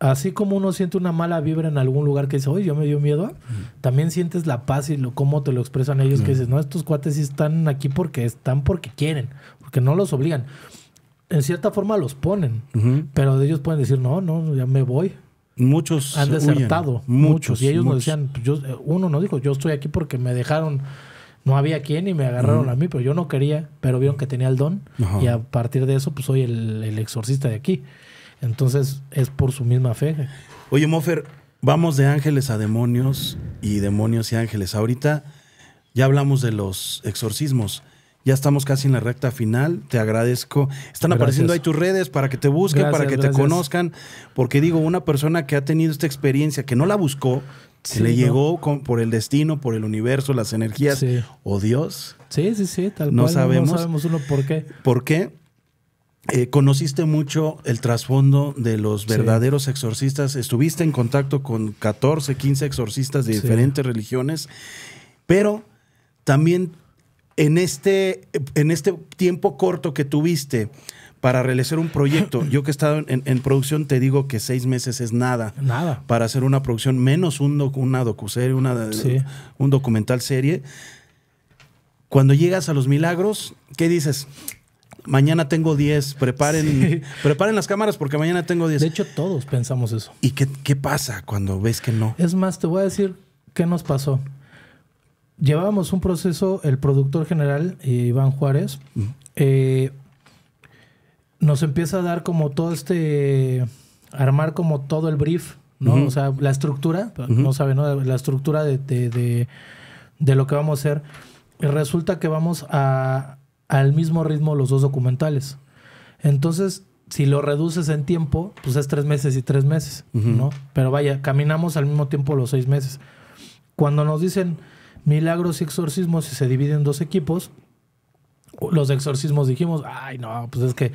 así como uno siente una mala vibra en algún lugar que dice, oye, yo me dio miedo, mm. también sientes la paz y lo, cómo te lo expresan ellos, que mm. dices, no, estos cuates sí están aquí porque están porque quieren, porque no los obligan. En cierta forma los ponen, pero de pero ellos pueden decir, no, no, ya me voy. Muchos. Han desertado. Muchos, Y ellos nos decían, yo, uno nos dijo, yo estoy aquí porque me dejaron, no había quien y me agarraron a mí, pero yo no quería, pero vieron que tenía el don. Y a partir de eso, pues soy el exorcista de aquí. Entonces es por su misma fe. Oye, Mofer, vamos de ángeles a demonios y demonios y ángeles. Ahorita ya hablamos de los exorcismos. Ya estamos casi en la recta final. Te agradezco. Están apareciendo ahí tus redes para que te busquen, para que te conozcan. Porque digo, una persona que ha tenido esta experiencia, que no la buscó, se le llegó por el destino, por el universo, las energías o Dios. Sí, sí, sí, tal no cual. Sabemos, no sabemos uno por qué. ¿Por qué? Eh, conociste mucho el trasfondo de los verdaderos exorcistas, estuviste en contacto con 14, 15 exorcistas de diferentes religiones, pero también en este, en este tiempo corto que tuviste para realizar un proyecto, *clears throat* yo que he estado en, producción te digo que seis meses es nada. Nada. Para hacer una producción, menos un una un documental serie. Cuando llegas a los milagros, ¿qué dices? Mañana tengo 10, preparen, preparen las cámaras porque mañana tengo 10. De hecho, todos pensamos eso. ¿Y qué, qué pasa cuando ves que no? Es más, te voy a decir qué nos pasó. Llevábamos un proceso, el productor general, eh, Iván Juárez, eh, nos empieza a dar como todo este, armar como todo el brief, ¿no? O sea, la estructura, no sabe, ¿no? La estructura de, lo que vamos a hacer. Resulta que vamos a, al mismo ritmo los dos documentales. Entonces, si lo reduces en tiempo, pues es tres meses y tres meses, ¿no? Pero vaya, caminamos al mismo tiempo los seis meses. Cuando nos dicen milagros y exorcismos y se dividen en dos equipos, los exorcismos dijimos, ay no, pues es que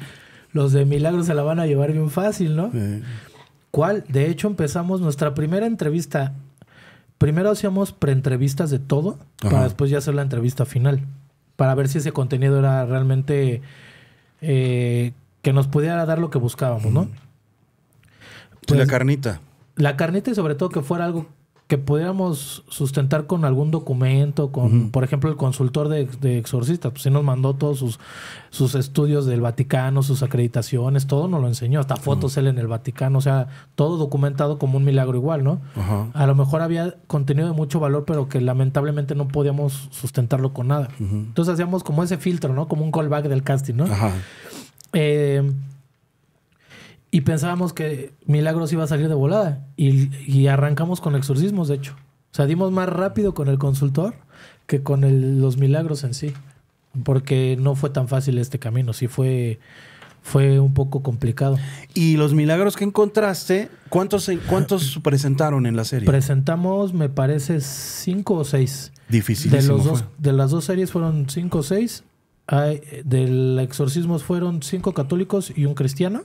los de milagros se la van a llevar bien fácil, ¿no? ¿Cuál? De hecho, empezamos nuestra primera entrevista. Primero hacíamos preentrevistas de todo para después ya hacer la entrevista final para ver si ese contenido era realmente eh, que nos pudiera dar lo que buscábamos, ¿no? Pues la pues, carnita. La carnita y sobre todo que fuera algo que pudiéramos sustentar con algún documento, con, por ejemplo, el consultor de, de exorcistas, pues sí nos mandó todos sus, sus estudios del Vaticano, sus acreditaciones, todo nos lo enseñó, hasta fotos él en el Vaticano, o sea, todo documentado como un milagro igual, ¿no? A lo mejor había contenido de mucho valor, pero que lamentablemente no podíamos sustentarlo con nada. Entonces hacíamos como ese filtro, ¿no? Como un callback del casting, ¿no? Eh, y pensábamos que Milagros iba a salir de volada. Y, arrancamos con exorcismos, de hecho. O sea, dimos más rápido con el consultor que con los milagros en sí. Porque no fue tan fácil este camino. Sí fue, fue un poco complicado. ¿Y los milagros que encontraste, cuántos, cuántos *clears throat* presentaron en la serie? Presentamos, me parece, cinco o seis. Difícil. De, de las dos series fueron cinco o seis. del exorcismos fueron cinco católicos y un cristiano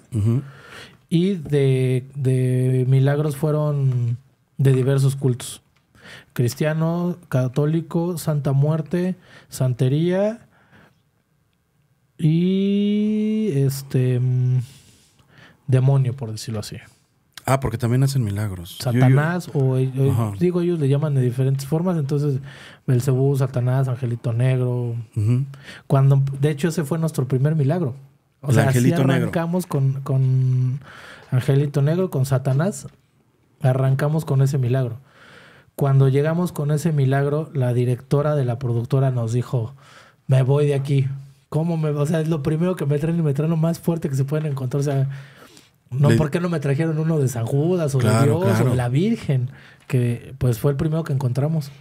y de, milagros fueron de diversos cultos. Cristiano, católico, Santa Muerte, Santería y este mm, demonio, por decirlo así. Ah, porque también hacen milagros. Satanás, o, eh, eh, digo, ellos le llaman de diferentes formas. Entonces, Belcebú, Satanás, Angelito Negro. Cuando, de hecho, ese fue nuestro primer milagro. O sea, Angelito arrancamos Con, Angelito Negro, con Satanás, arrancamos con ese milagro. Cuando llegamos con ese milagro, la directora de la productora nos dijo, me voy de aquí. ¿Cómo me...? O sea, es lo primero que me traen y me traen lo más fuerte que se pueden encontrar. O sea, no, ¿por qué no me trajeron uno de San Judas o de Dios o de la Virgen? Que pues fue el primero que encontramos.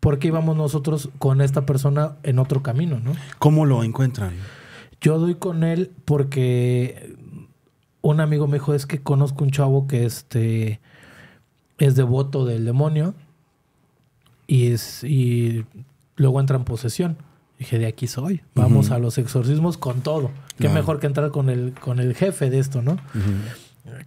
Porque íbamos nosotros con esta persona en otro camino, ¿no? ¿Cómo lo encuentran? Yo doy con él porque un amigo me dijo, es que conozco un chavo que este es devoto del demonio y, es, y luego entra en posesión. Dije, de aquí soy. Vamos a los exorcismos con todo. Qué mejor que entrar con el, con el jefe de esto, ¿no?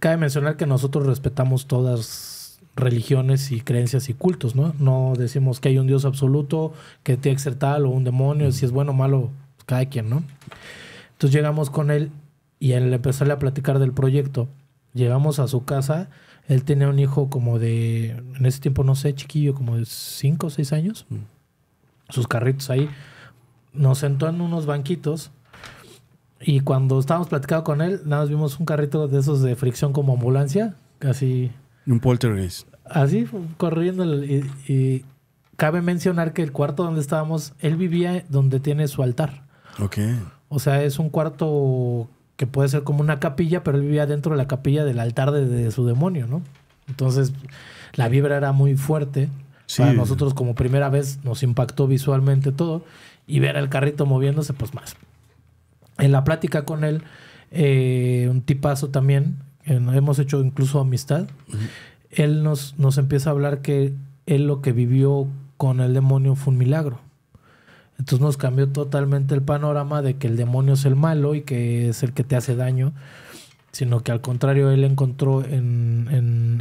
Cabe mencionar que nosotros respetamos todas religiones y creencias y cultos, ¿no? No decimos que hay un Dios absoluto, que tiene que ser tal o un demonio, si es bueno o malo, cada quien, ¿no? Entonces llegamos con él y al empezarle a platicar del proyecto, llegamos a su casa, él tenía un hijo como de, en ese tiempo no sé, chiquillo, como de 5 o 6 años, mm. sus carritos ahí, nos sentó en unos banquitos y cuando estábamos platicando con él, nada más vimos un carrito de esos de fricción como ambulancia, casi... Un poltergeist. Así, corriendo y, y cabe mencionar que el cuarto donde estábamos, él vivía donde tiene su altar. O sea, es un cuarto que puede ser como una capilla, pero él vivía dentro de la capilla del altar de, su demonio, ¿no? Entonces, la vibra era muy fuerte. Para nosotros, como primera vez, nos impactó visualmente todo. Y ver el carrito moviéndose, pues más. En la plática con él, eh, un tipazo también, hemos hecho incluso amistad. Él nos, nos empieza a hablar que él lo que vivió con el demonio fue un milagro. Entonces nos cambió totalmente el panorama de que el demonio es el malo y que es el que te hace daño, sino que al contrario él encontró en,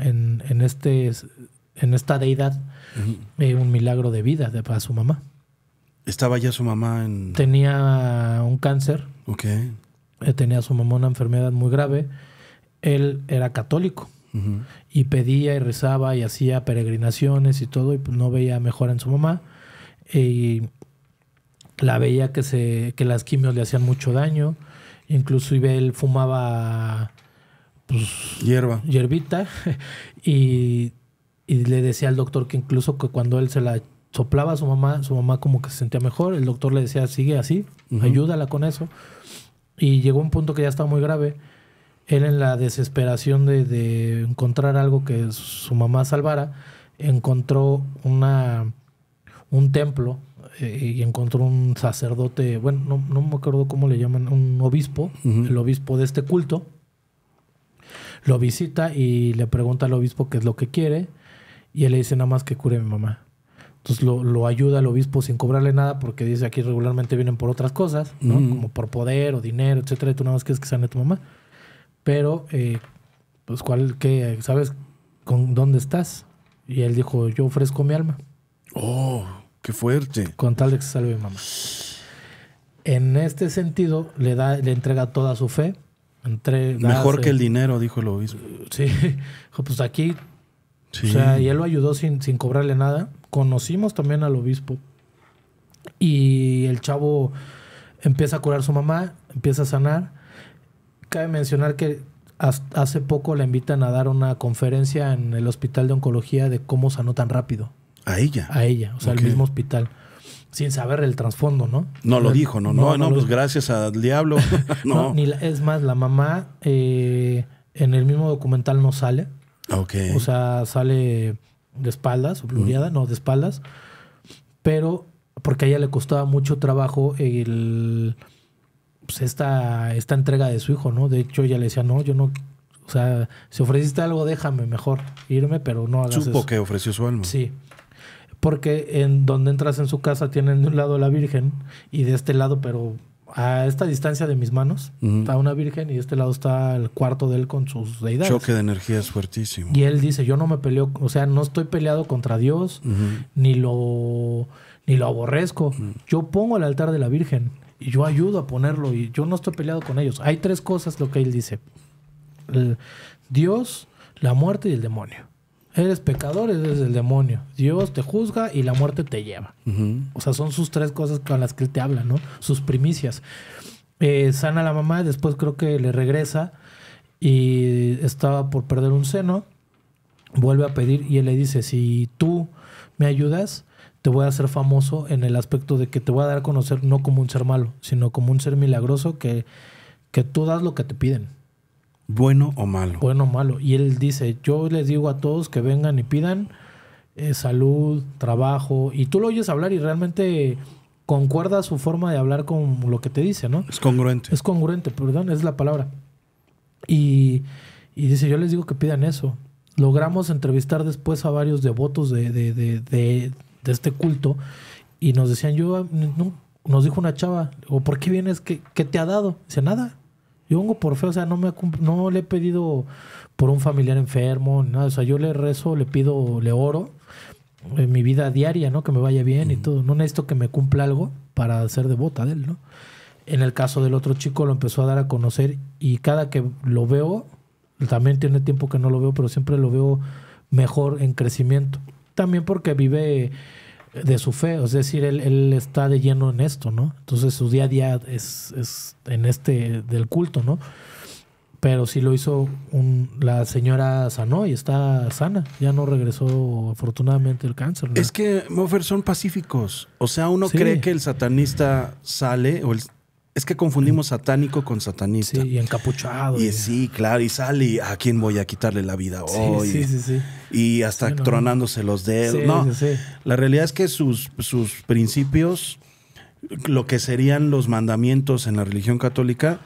en, en, este, en esta deidad eh, un milagro de vida para su mamá. ¿Estaba ya su mamá en...? Tenía un cáncer. Ok. Eh, tenía su mamá una enfermedad muy grave. Él era católico. Y pedía y rezaba y hacía peregrinaciones y todo, y pues no veía mejor en su mamá. Y la veía que, se, que las quimios le hacían mucho daño. Incluso él fumaba pues, hierba. Hierbita. *laughs* Y, y, le decía al doctor que incluso que cuando él se la soplaba a su mamá, su mamá como que se sentía mejor. El doctor le decía, sigue así, ayúdala con eso. Y llegó un punto que ya estaba muy grave. Él en la desesperación de encontrar algo que su mamá salvara, encontró una un templo eh, y encontró un sacerdote, bueno, no, me acuerdo cómo le llaman, un obispo, el obispo de este culto. Lo visita y le pregunta al obispo qué es lo que quiere y él le dice nada más que cure mi mamá. Entonces lo, ayuda al obispo sin cobrarle nada porque dice aquí regularmente vienen por otras cosas, Como por poder o dinero, etcétera, y tú nada más quieres que sane tu mamá. Pero, eh, pues, ¿cuál, ¿sabes con dónde estás? Y él dijo, yo ofrezco mi alma. Oh, qué fuerte. Con tal de que salve mi mamá. En este sentido, le, da, le entrega toda su fe. Entre, Mejor que el dinero, dijo el obispo. Sí, *laughs* pues aquí. O sea, y él lo ayudó sin, sin cobrarle nada. Conocimos también al obispo. Y el chavo empieza a curar su mamá, empieza a sanar. Cabe mencionar que hace poco le invitan a dar una conferencia en el Hospital de Oncología de cómo sanó tan rápido. ¿A ella? A ella, o sea, al mismo hospital. Sin saber el trasfondo, ¿no? No lo dijo, no, no, no, pues gracias al diablo. *laughs* *laughs* no. Ni es más, la mamá eh, en el mismo documental no sale. Ok. O sea, sale de espaldas, o mm. no, de espaldas. Pero porque a ella le costaba mucho trabajo el, pues esta, esta entrega de su hijo, ¿no? De hecho, ella le decía, no, yo no o sea, si ofreciste algo, déjame mejor irme, pero no hagas Supo que ofreció su alma. Sí porque en donde entras en su casa tienen de un lado la Virgen y de este lado, pero a esta distancia de mis manos, está una Virgen y de este lado está el cuarto de él con sus deidades. Choque de es fuertísimo. Y él dice, yo no me peleo, o sea, no estoy peleado contra Dios, ni, lo, ni lo aborrezco. Yo pongo el altar de la Virgen y yo ayudo a ponerlo y yo no estoy peleado con ellos. Hay tres cosas lo que él dice. Dios, la muerte y el demonio eres pecador, eres el demonio. Dios te juzga y la muerte te lleva. O sea, son sus tres cosas con las que él te habla, ¿no? Sus primicias. Eh, sana la mamá, después creo que le regresa y estaba por perder un seno. Vuelve a pedir y él le dice, si tú me ayudas, te voy a hacer famoso en el aspecto de que te voy a dar a conocer no como un ser malo, sino como un ser milagroso que, que tú das lo que te piden bueno o malo. Bueno o malo. Y él dice, yo les digo a todos que vengan y pidan eh, salud, trabajo, y tú lo oyes hablar y realmente concuerda su forma de hablar con lo que te dice, ¿no? Es congruente. Es congruente, perdón, es la palabra. Y, dice, yo les digo que pidan eso. Logramos entrevistar después a varios devotos de, este culto y nos decían, yo, no, nos dijo una chava, o ¿por qué vienes? ¿Qué, qué te ha dado? Dice, nada, yo pongo por fe, o sea, no, me, no le he pedido por un familiar enfermo, nada. O sea, yo le rezo, le pido, le oro en eh, mi vida diaria, ¿no? Que me vaya bien y todo. No necesito que me cumpla algo para ser devota de él, ¿no? En el caso del otro chico lo empezó a dar a conocer y cada que lo veo, también tiene tiempo que no lo veo, pero siempre lo veo mejor en crecimiento. También porque vive de su fe, es decir, él, está de lleno en esto, ¿no? Entonces su día a día es, en este del culto, ¿no? Pero si lo hizo la señora sanó y está sana. Ya no regresó afortunadamente el cáncer. Es que, Mofer, son pacíficos. O sea, uno cree que el satanista sale o el es que confundimos satánico con satanista. Sí, y encapuchado. Y, sí, claro, y sale, ¿a quién voy a quitarle la vida hoy? Sí, sí, sí. Y hasta tronándose los dedos. Sí, no, la realidad es que sus, sus principios, lo que serían los mandamientos en la religión católica,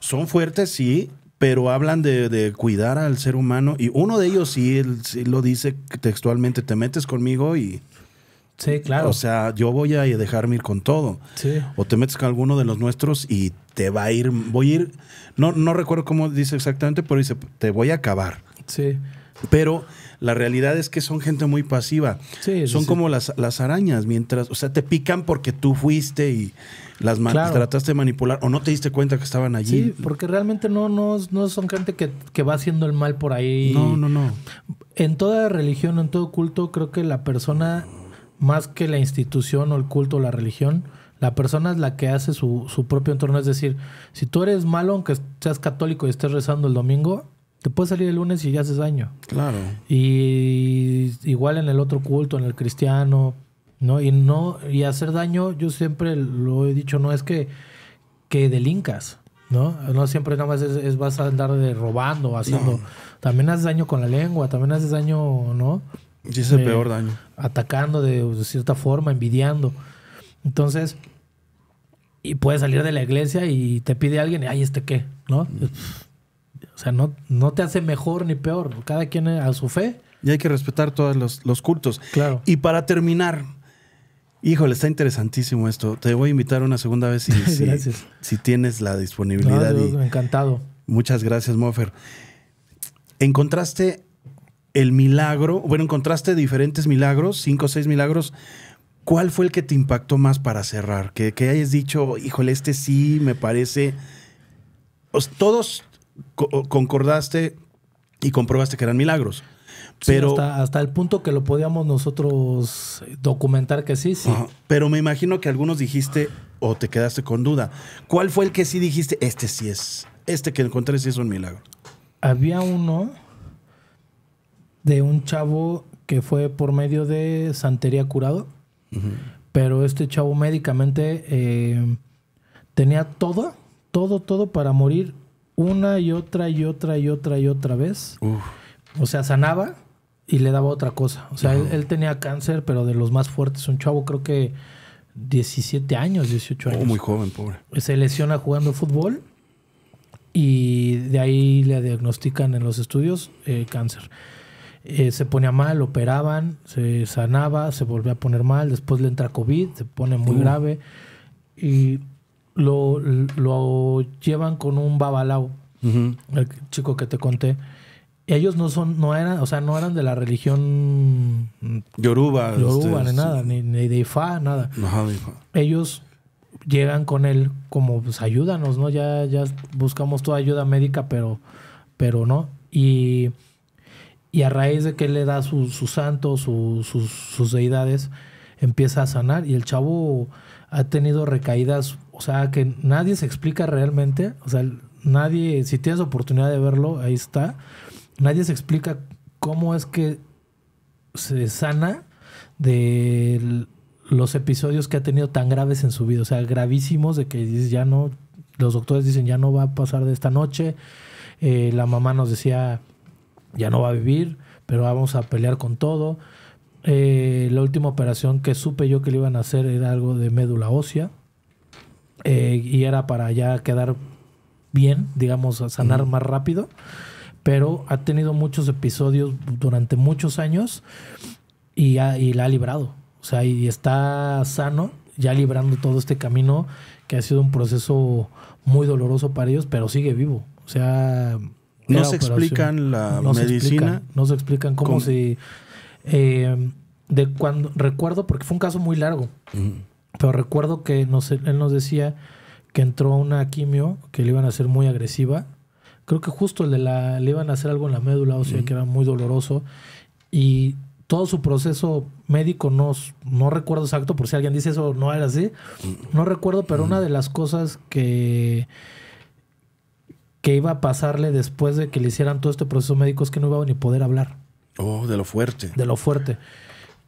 son fuertes, sí, pero hablan de, cuidar al ser humano. Y uno de ellos sí, él, sí lo dice textualmente, te metes conmigo y Sí, claro. O sea, yo voy a dejarme ir con todo. O te metes con alguno de los nuestros y te va a ir, voy a ir, no, no recuerdo cómo dice exactamente, pero dice, te voy a acabar. Sí. Pero la realidad es que son gente muy pasiva. Sí, son como las, arañas, mientras, o sea, te pican porque tú fuiste y las trataste de manipular o no te diste cuenta que estaban allí. Sí, porque realmente no, no, no son gente que, que, va haciendo el mal por ahí. No, no, no. En toda religión, en todo culto, creo que la persona más que la institución o el culto o la religión, la persona es la que hace su, su, propio entorno. Es decir, si tú eres malo, aunque seas católico y estés rezando el domingo, te puedes salir el lunes y ya haces daño. Claro. Y igual en el otro culto, en el cristiano, ¿no? Y no, y hacer daño, yo siempre lo he dicho, no es que, que delincas, ¿no? No siempre nada más es, vas a andar de robando, haciendo. También haces daño con la lengua, también haces daño, ¿no? Y peor daño. Atacando de, cierta forma, envidiando. Entonces, y puedes salir de la iglesia y te pide alguien, ay, ¿este qué? ¿No? Mm. O sea, no, no te hace mejor ni peor. Cada quien eh, a su fe. Y hay que respetar todos los, cultos. Claro. Y para terminar, Híjole, está interesantísimo esto. Te voy a invitar una segunda vez *laughs* si, si, tienes la disponibilidad. encantado. Muchas gracias, Mofer. Encontraste el milagro, bueno, encontraste diferentes milagros, cinco o seis milagros. ¿Cuál fue el que te impactó más para cerrar? Que, hayas dicho, híjole, este sí me parece. Todos concordaste y comprobaste que eran milagros. Pero hasta, el punto que lo podíamos nosotros documentar que sí, sí. Pero me imagino que algunos dijiste o te quedaste con duda. ¿Cuál fue el que sí dijiste? Este sí es. Este que encontré sí es un milagro. Había uno de un chavo que fue por medio de santería curado, pero este chavo médicamente eh, tenía todo, todo, todo para morir una y otra y otra y otra y otra vez. O sea, sanaba y le daba otra cosa. O sea, él, tenía cáncer, pero de los más fuertes. Un chavo creo que 17 años, 18 años. muy joven, pobre. Se lesiona jugando fútbol y de ahí le diagnostican en los estudios eh, cáncer. Eh, se ponía mal, operaban, se sanaba, se volvía a poner mal, después le entra COVID, se pone muy grave y lo, llevan con un babalao, el chico que te conté. Ellos no son, no eran, o sea, no eran de la religión Yoruba, Yoruba ni nada, ni, de Ifá, nada. Ellos llegan con él como, pues ayúdanos, ¿no? Ya, ya buscamos toda ayuda médica, pero, pero no. Y y a raíz de que él le da sus santos, sus, deidades, empieza a sanar. Y el chavo ha tenido recaídas, o sea, que nadie se explica realmente. O sea, nadie, si tienes oportunidad de verlo, ahí está. Nadie se explica cómo es que se sana de los episodios que ha tenido tan graves en su vida, o sea, gravísimos de que ya no, los doctores dicen ya no va a pasar de esta noche, eh, la mamá nos decía ya no va a vivir, pero vamos a pelear con todo. Eh, la última operación que supe yo que le iban a hacer era algo de médula ósea eh, y era para ya quedar bien, digamos, sanar más rápido, pero ha tenido muchos episodios durante muchos años y, y la ha librado. O sea, y está sano, ya librando todo este camino que ha sido un proceso muy doloroso para ellos, pero sigue vivo. O sea, no se explican la medicina. no se explican como si. Eh, de cuando. Recuerdo, porque fue un caso muy largo. Pero recuerdo que él nos decía que entró una quimio que le iban a hacer muy agresiva. Creo que justo le, le iban a hacer algo en la médula, o sea, que era muy doloroso. Y todo su proceso médico, no, no recuerdo exacto, por si alguien dice eso, no era así. No recuerdo, pero una de las cosas que que iba a pasarle después de que le hicieran todo este proceso médico es que no iba a ni poder hablar. Oh, de lo fuerte. De lo fuerte.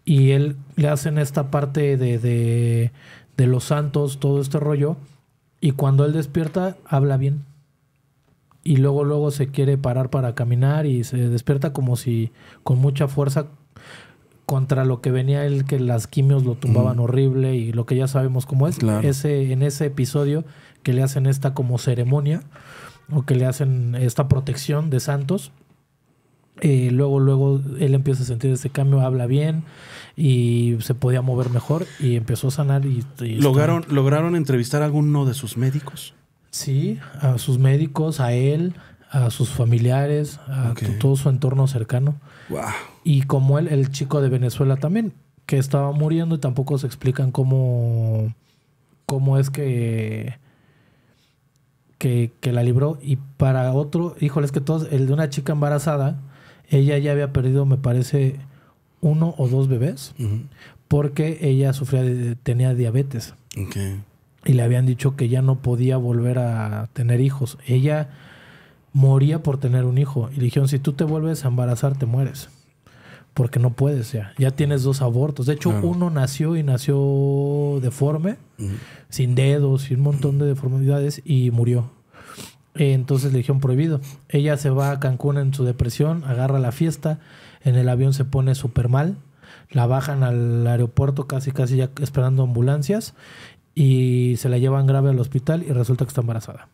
Y él le hacen esta parte de, de, los santos, todo este rollo. Y cuando él despierta, habla bien. Y luego, luego se quiere parar para caminar y se despierta como si con mucha fuerza contra lo que venía él, que las quimios lo tumbaban mm. horrible y lo que ya sabemos cómo es. Ese, en ese episodio que le hacen esta como ceremonia o que le hacen esta protección de Santos. Eh, luego, luego él empieza a sentir ese cambio, habla bien y se podía mover mejor y empezó a sanar. Y, ¿Lograron, ¿Lograron entrevistar a alguno de sus médicos? Sí, a sus médicos, a él, a sus familiares, a todo su entorno cercano. Y como él, el chico de Venezuela también, que estaba muriendo y tampoco se explican cómo, cómo es que que, que, la libró. Y para otro, híjole, es que todos, el de una chica embarazada, ella ya había perdido, me parece, uno o dos bebés, porque ella sufría tenía diabetes. Y le habían dicho que ya no podía volver a tener hijos. Ella moría por tener un hijo. Y le dijeron, si tú te vuelves a embarazar, te mueres porque no puedes ya. Ya tienes dos abortos. De hecho, uno nació y nació deforme, sin dedos y un montón de deformidades y murió. Entonces le dijeron prohibido. Ella se va a Cancún en su depresión, agarra la fiesta, en el avión se pone súper mal, la bajan al aeropuerto casi casi ya esperando ambulancias y se la llevan grave al hospital y resulta que está embarazada.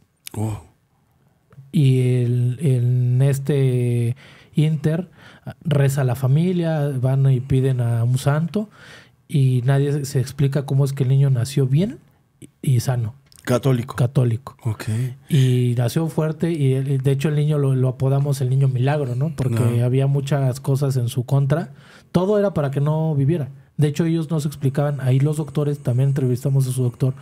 Y en este Inter reza la familia, van y piden a un santo y nadie se explica cómo es que el niño nació bien y sano. Católico. Católico. Ok. Y nació fuerte y de hecho el niño lo, apodamos el niño milagro, ¿no? Porque ah. había muchas cosas en su contra. Todo era para que no viviera. De hecho, ellos nos explicaban, ahí los doctores, también entrevistamos a su doctor,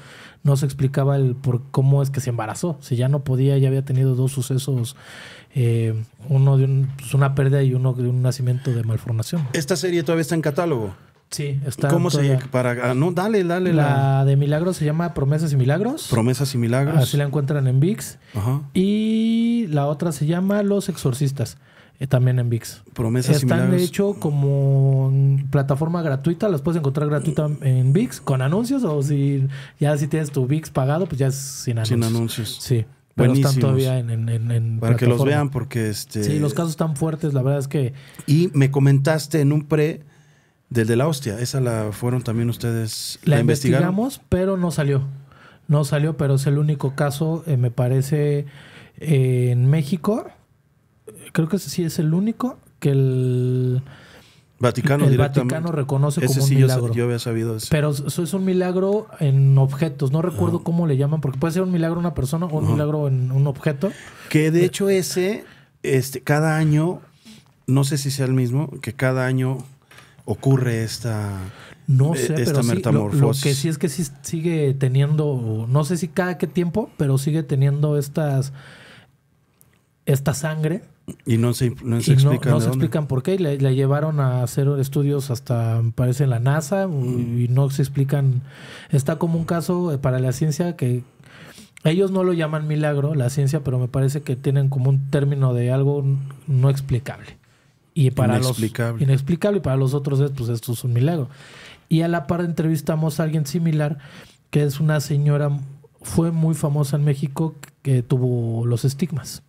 nos explicaba el por cómo es que se embarazó. Si ya no podía, ya había tenido dos sucesos, eh, uno de pues, una pérdida y uno de un nacimiento de malformación. ¿Esta serie todavía está en catálogo? Sí, está. ¿Cómo se para ah, no dale, dale la, la, de Milagros se llama Promesas y Milagros. Promesas y Milagros. Así la encuentran en VIX. Y la otra se llama Los Exorcistas. Eh, también en VIX. Promesas Están de hecho como plataforma gratuita, las puedes encontrar gratuita en VIX con anuncios o si ya si tienes tu VIX pagado, pues ya es sin anuncios. Sin anuncios. Sí. Pero están todavía en, en, Para que los vean porque este... Sí, los casos están fuertes, la verdad es que... Y me comentaste en un pre del de la hostia, esa la fueron también ustedes... La, la investigamos, pero no salió. No salió, pero es el único caso, eh, me parece, eh, en México creo que ese sí es el único que el Vaticano, el reconoce como un milagro. Yo, había sabido Pero eso es un milagro en objetos. No recuerdo cómo le llaman, porque puede ser un milagro en una persona o un milagro en un objeto. Que de eh, hecho ese, este, cada año, no sé si sea el mismo, que cada año ocurre esta no eh, sé, pero lo, que sí es que sigue teniendo, no sé si cada qué tiempo, pero sigue teniendo estas esta sangre y no se, no explican. por qué. La, llevaron a hacer estudios hasta, parece, en la NASA y mm. no se explican. Está como un caso eh, para la ciencia que ellos no lo llaman milagro, la ciencia, pero me parece que tienen como un término de algo no explicable. Y para inexplicable. los para los otros es pues esto es un milagro. Y a la par entrevistamos a alguien similar que es una señora fue muy famosa en México que tuvo los estigmas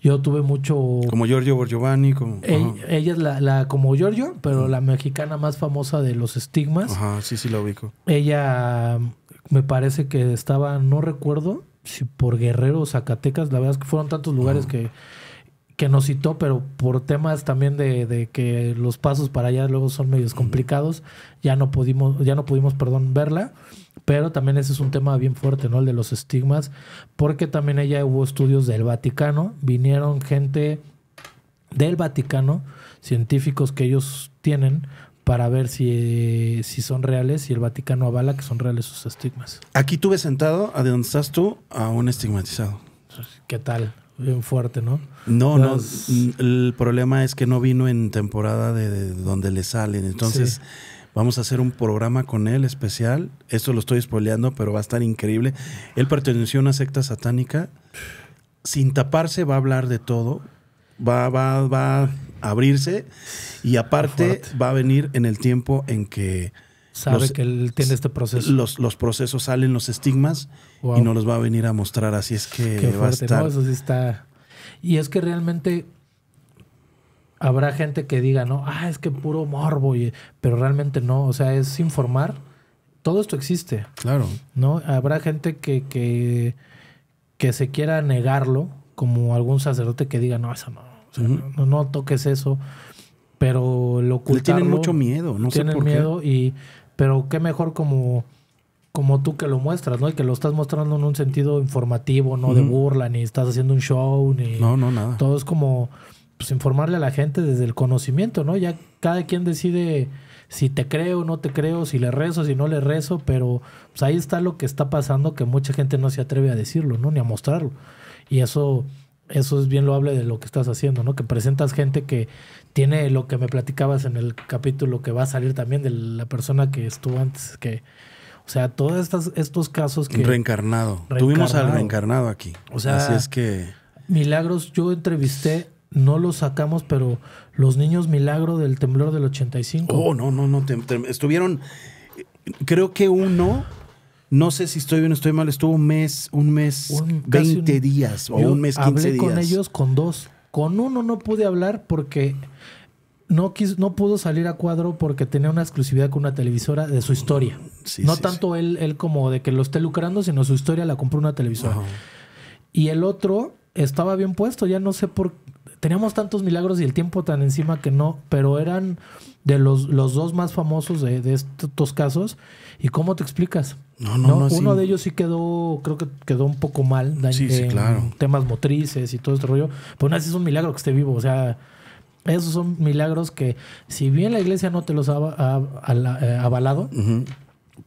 yo tuve mucho... Como Giorgio Borgiovanni, como... Ella, es la, como Giorgio, pero la mexicana más famosa de los estigmas. Ajá, sí, sí la ubico. Ella me parece que estaba, no recuerdo, si por Guerrero o Zacatecas, la verdad es que fueron tantos lugares que que nos citó, pero por temas también de, de, que los pasos para allá luego son medios complicados, ya no pudimos, ya no pudimos, perdón, verla. Pero también ese es un tema bien fuerte, ¿no? El de los estigmas, porque también ella hubo estudios del Vaticano, vinieron gente del Vaticano, científicos que ellos tienen para ver si, si son reales, Y el Vaticano avala que son reales sus estigmas. Aquí tuve sentado, a de estás tú, a un estigmatizado. ¿Qué tal? Bien fuerte, ¿no? No, no. El problema es que no vino en temporada de, donde le salen. Entonces, Vamos a hacer un programa con él especial. Esto lo estoy spoileando, pero va a estar increíble. Él perteneció a una secta satánica. Sin taparse va a hablar de todo. Va, va, a abrirse. Y aparte va a venir en el tiempo en que... Sabe que él tiene este proceso. Los, procesos salen, los estigmas, y no los va a venir a mostrar. Así es que va a estar... Y es que realmente habrá gente que diga, no, ah, es que puro morbo, pero realmente no, o sea, es informar. Todo esto existe. Claro. ¿No? Habrá gente que, que, que se quiera negarlo, como algún sacerdote que diga, no, eso no, no, toques eso, pero lo ocultarlo... tienen mucho miedo, no tienen miedo y... Pero qué mejor como como tú que lo muestras, ¿no? Y que lo estás mostrando en un sentido informativo, no de burla, ni estás haciendo un show, ni... No, no, nada. Todo es como pues, informarle a la gente desde el conocimiento, ¿no? Ya cada quien decide si te creo, no te creo, si le rezo, si no le rezo, pero pues, ahí está lo que está pasando que mucha gente no se atreve a decirlo, ¿no? Ni a mostrarlo. Y eso, eso es bien loable de lo que estás haciendo, ¿no? Que presentas gente que tiene lo que me platicabas en el capítulo que va a salir también de la persona que estuvo antes, que... O sea, todos estos, estos casos que... Reencarnado. Tuvimos al reencarnado aquí. O sea, Así es que... Milagros, yo entrevisté no lo sacamos, pero los niños milagro del temblor del 85. Oh, no, no, no. estuvieron, creo que uno, no sé si estoy bien o estoy mal, estuvo un mes, un mes, 20 días o un mes, 15 hablé con ellos con dos. Con uno no pude hablar porque no, quiso, no pudo salir a cuadro porque tenía una exclusividad con una televisora de su historia. no tanto Él, él como de que lo esté lucrando, sino su historia la compró una televisora. Y el otro estaba bien puesto, ya no sé por qué teníamos tantos milagros y el tiempo tan encima que no, pero eran de los, los dos más famosos de, estos casos. ¿Y cómo te explicas? No, no, ¿No? Uno de ellos sí quedó, creo que quedó un poco mal sí, temas motrices y todo este rollo, pero no es un milagro que esté vivo, o sea... Esos son milagros que, si bien la iglesia no te los ha, eh, avalado,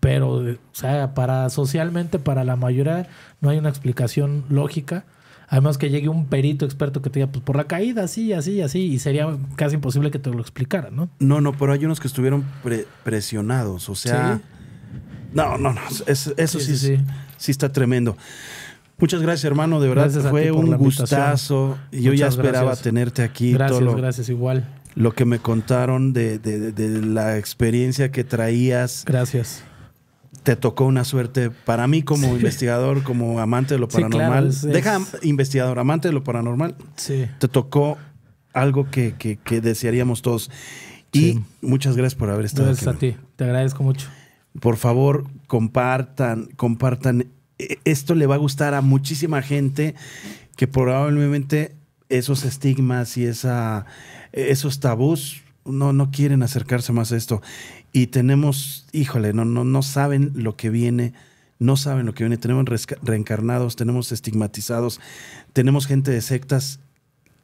pero, o sea, para socialmente, para la mayoría, no hay una explicación lógica Además que llegue un perito experto que te diga, pues por la caída, así, así, así, y sería casi imposible que te lo explicara, ¿no? No, no, pero hay unos que estuvieron presionados, o sea... No, no, no, eso sí, sí, está tremendo. Muchas gracias, hermano, de verdad fue un gustazo. Yo ya esperaba tenerte aquí. Gracias, gracias, igual. Lo que me contaron de, de la experiencia que traías. Gracias te tocó una suerte para mí como investigador, como amante de lo paranormal. Deja investigador, amante de lo paranormal. Sí. Te tocó algo que, desearíamos todos. Y muchas gracias por haber estado gracias a ti. Te agradezco mucho. Por favor, compartan, compartan. E, esto le va a gustar a muchísima gente que probablemente esos estigmas y esa, esos tabús no, no quieren acercarse más a esto. Y tenemos, híjole, no, no, no saben lo que viene, no saben lo que viene. Tenemos reencarnados, tenemos estigmatizados, tenemos gente de sectas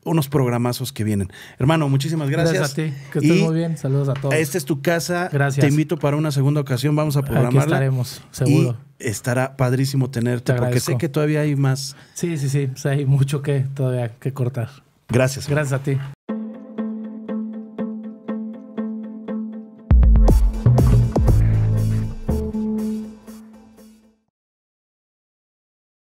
unos programazos que vienen. Hermano, muchísimas gracias. Gracias a ti. Que estés muy bien. Saludos a todos. Esta es tu casa. Gracias. Te invito para una segunda ocasión. Vamos a programarla. estaremos, seguro. estará padrísimo tenerte porque sé que todavía hay más. Sí, sí, sí. Pues hay mucho que todavía que cortar. Gracias. Gracias a ti.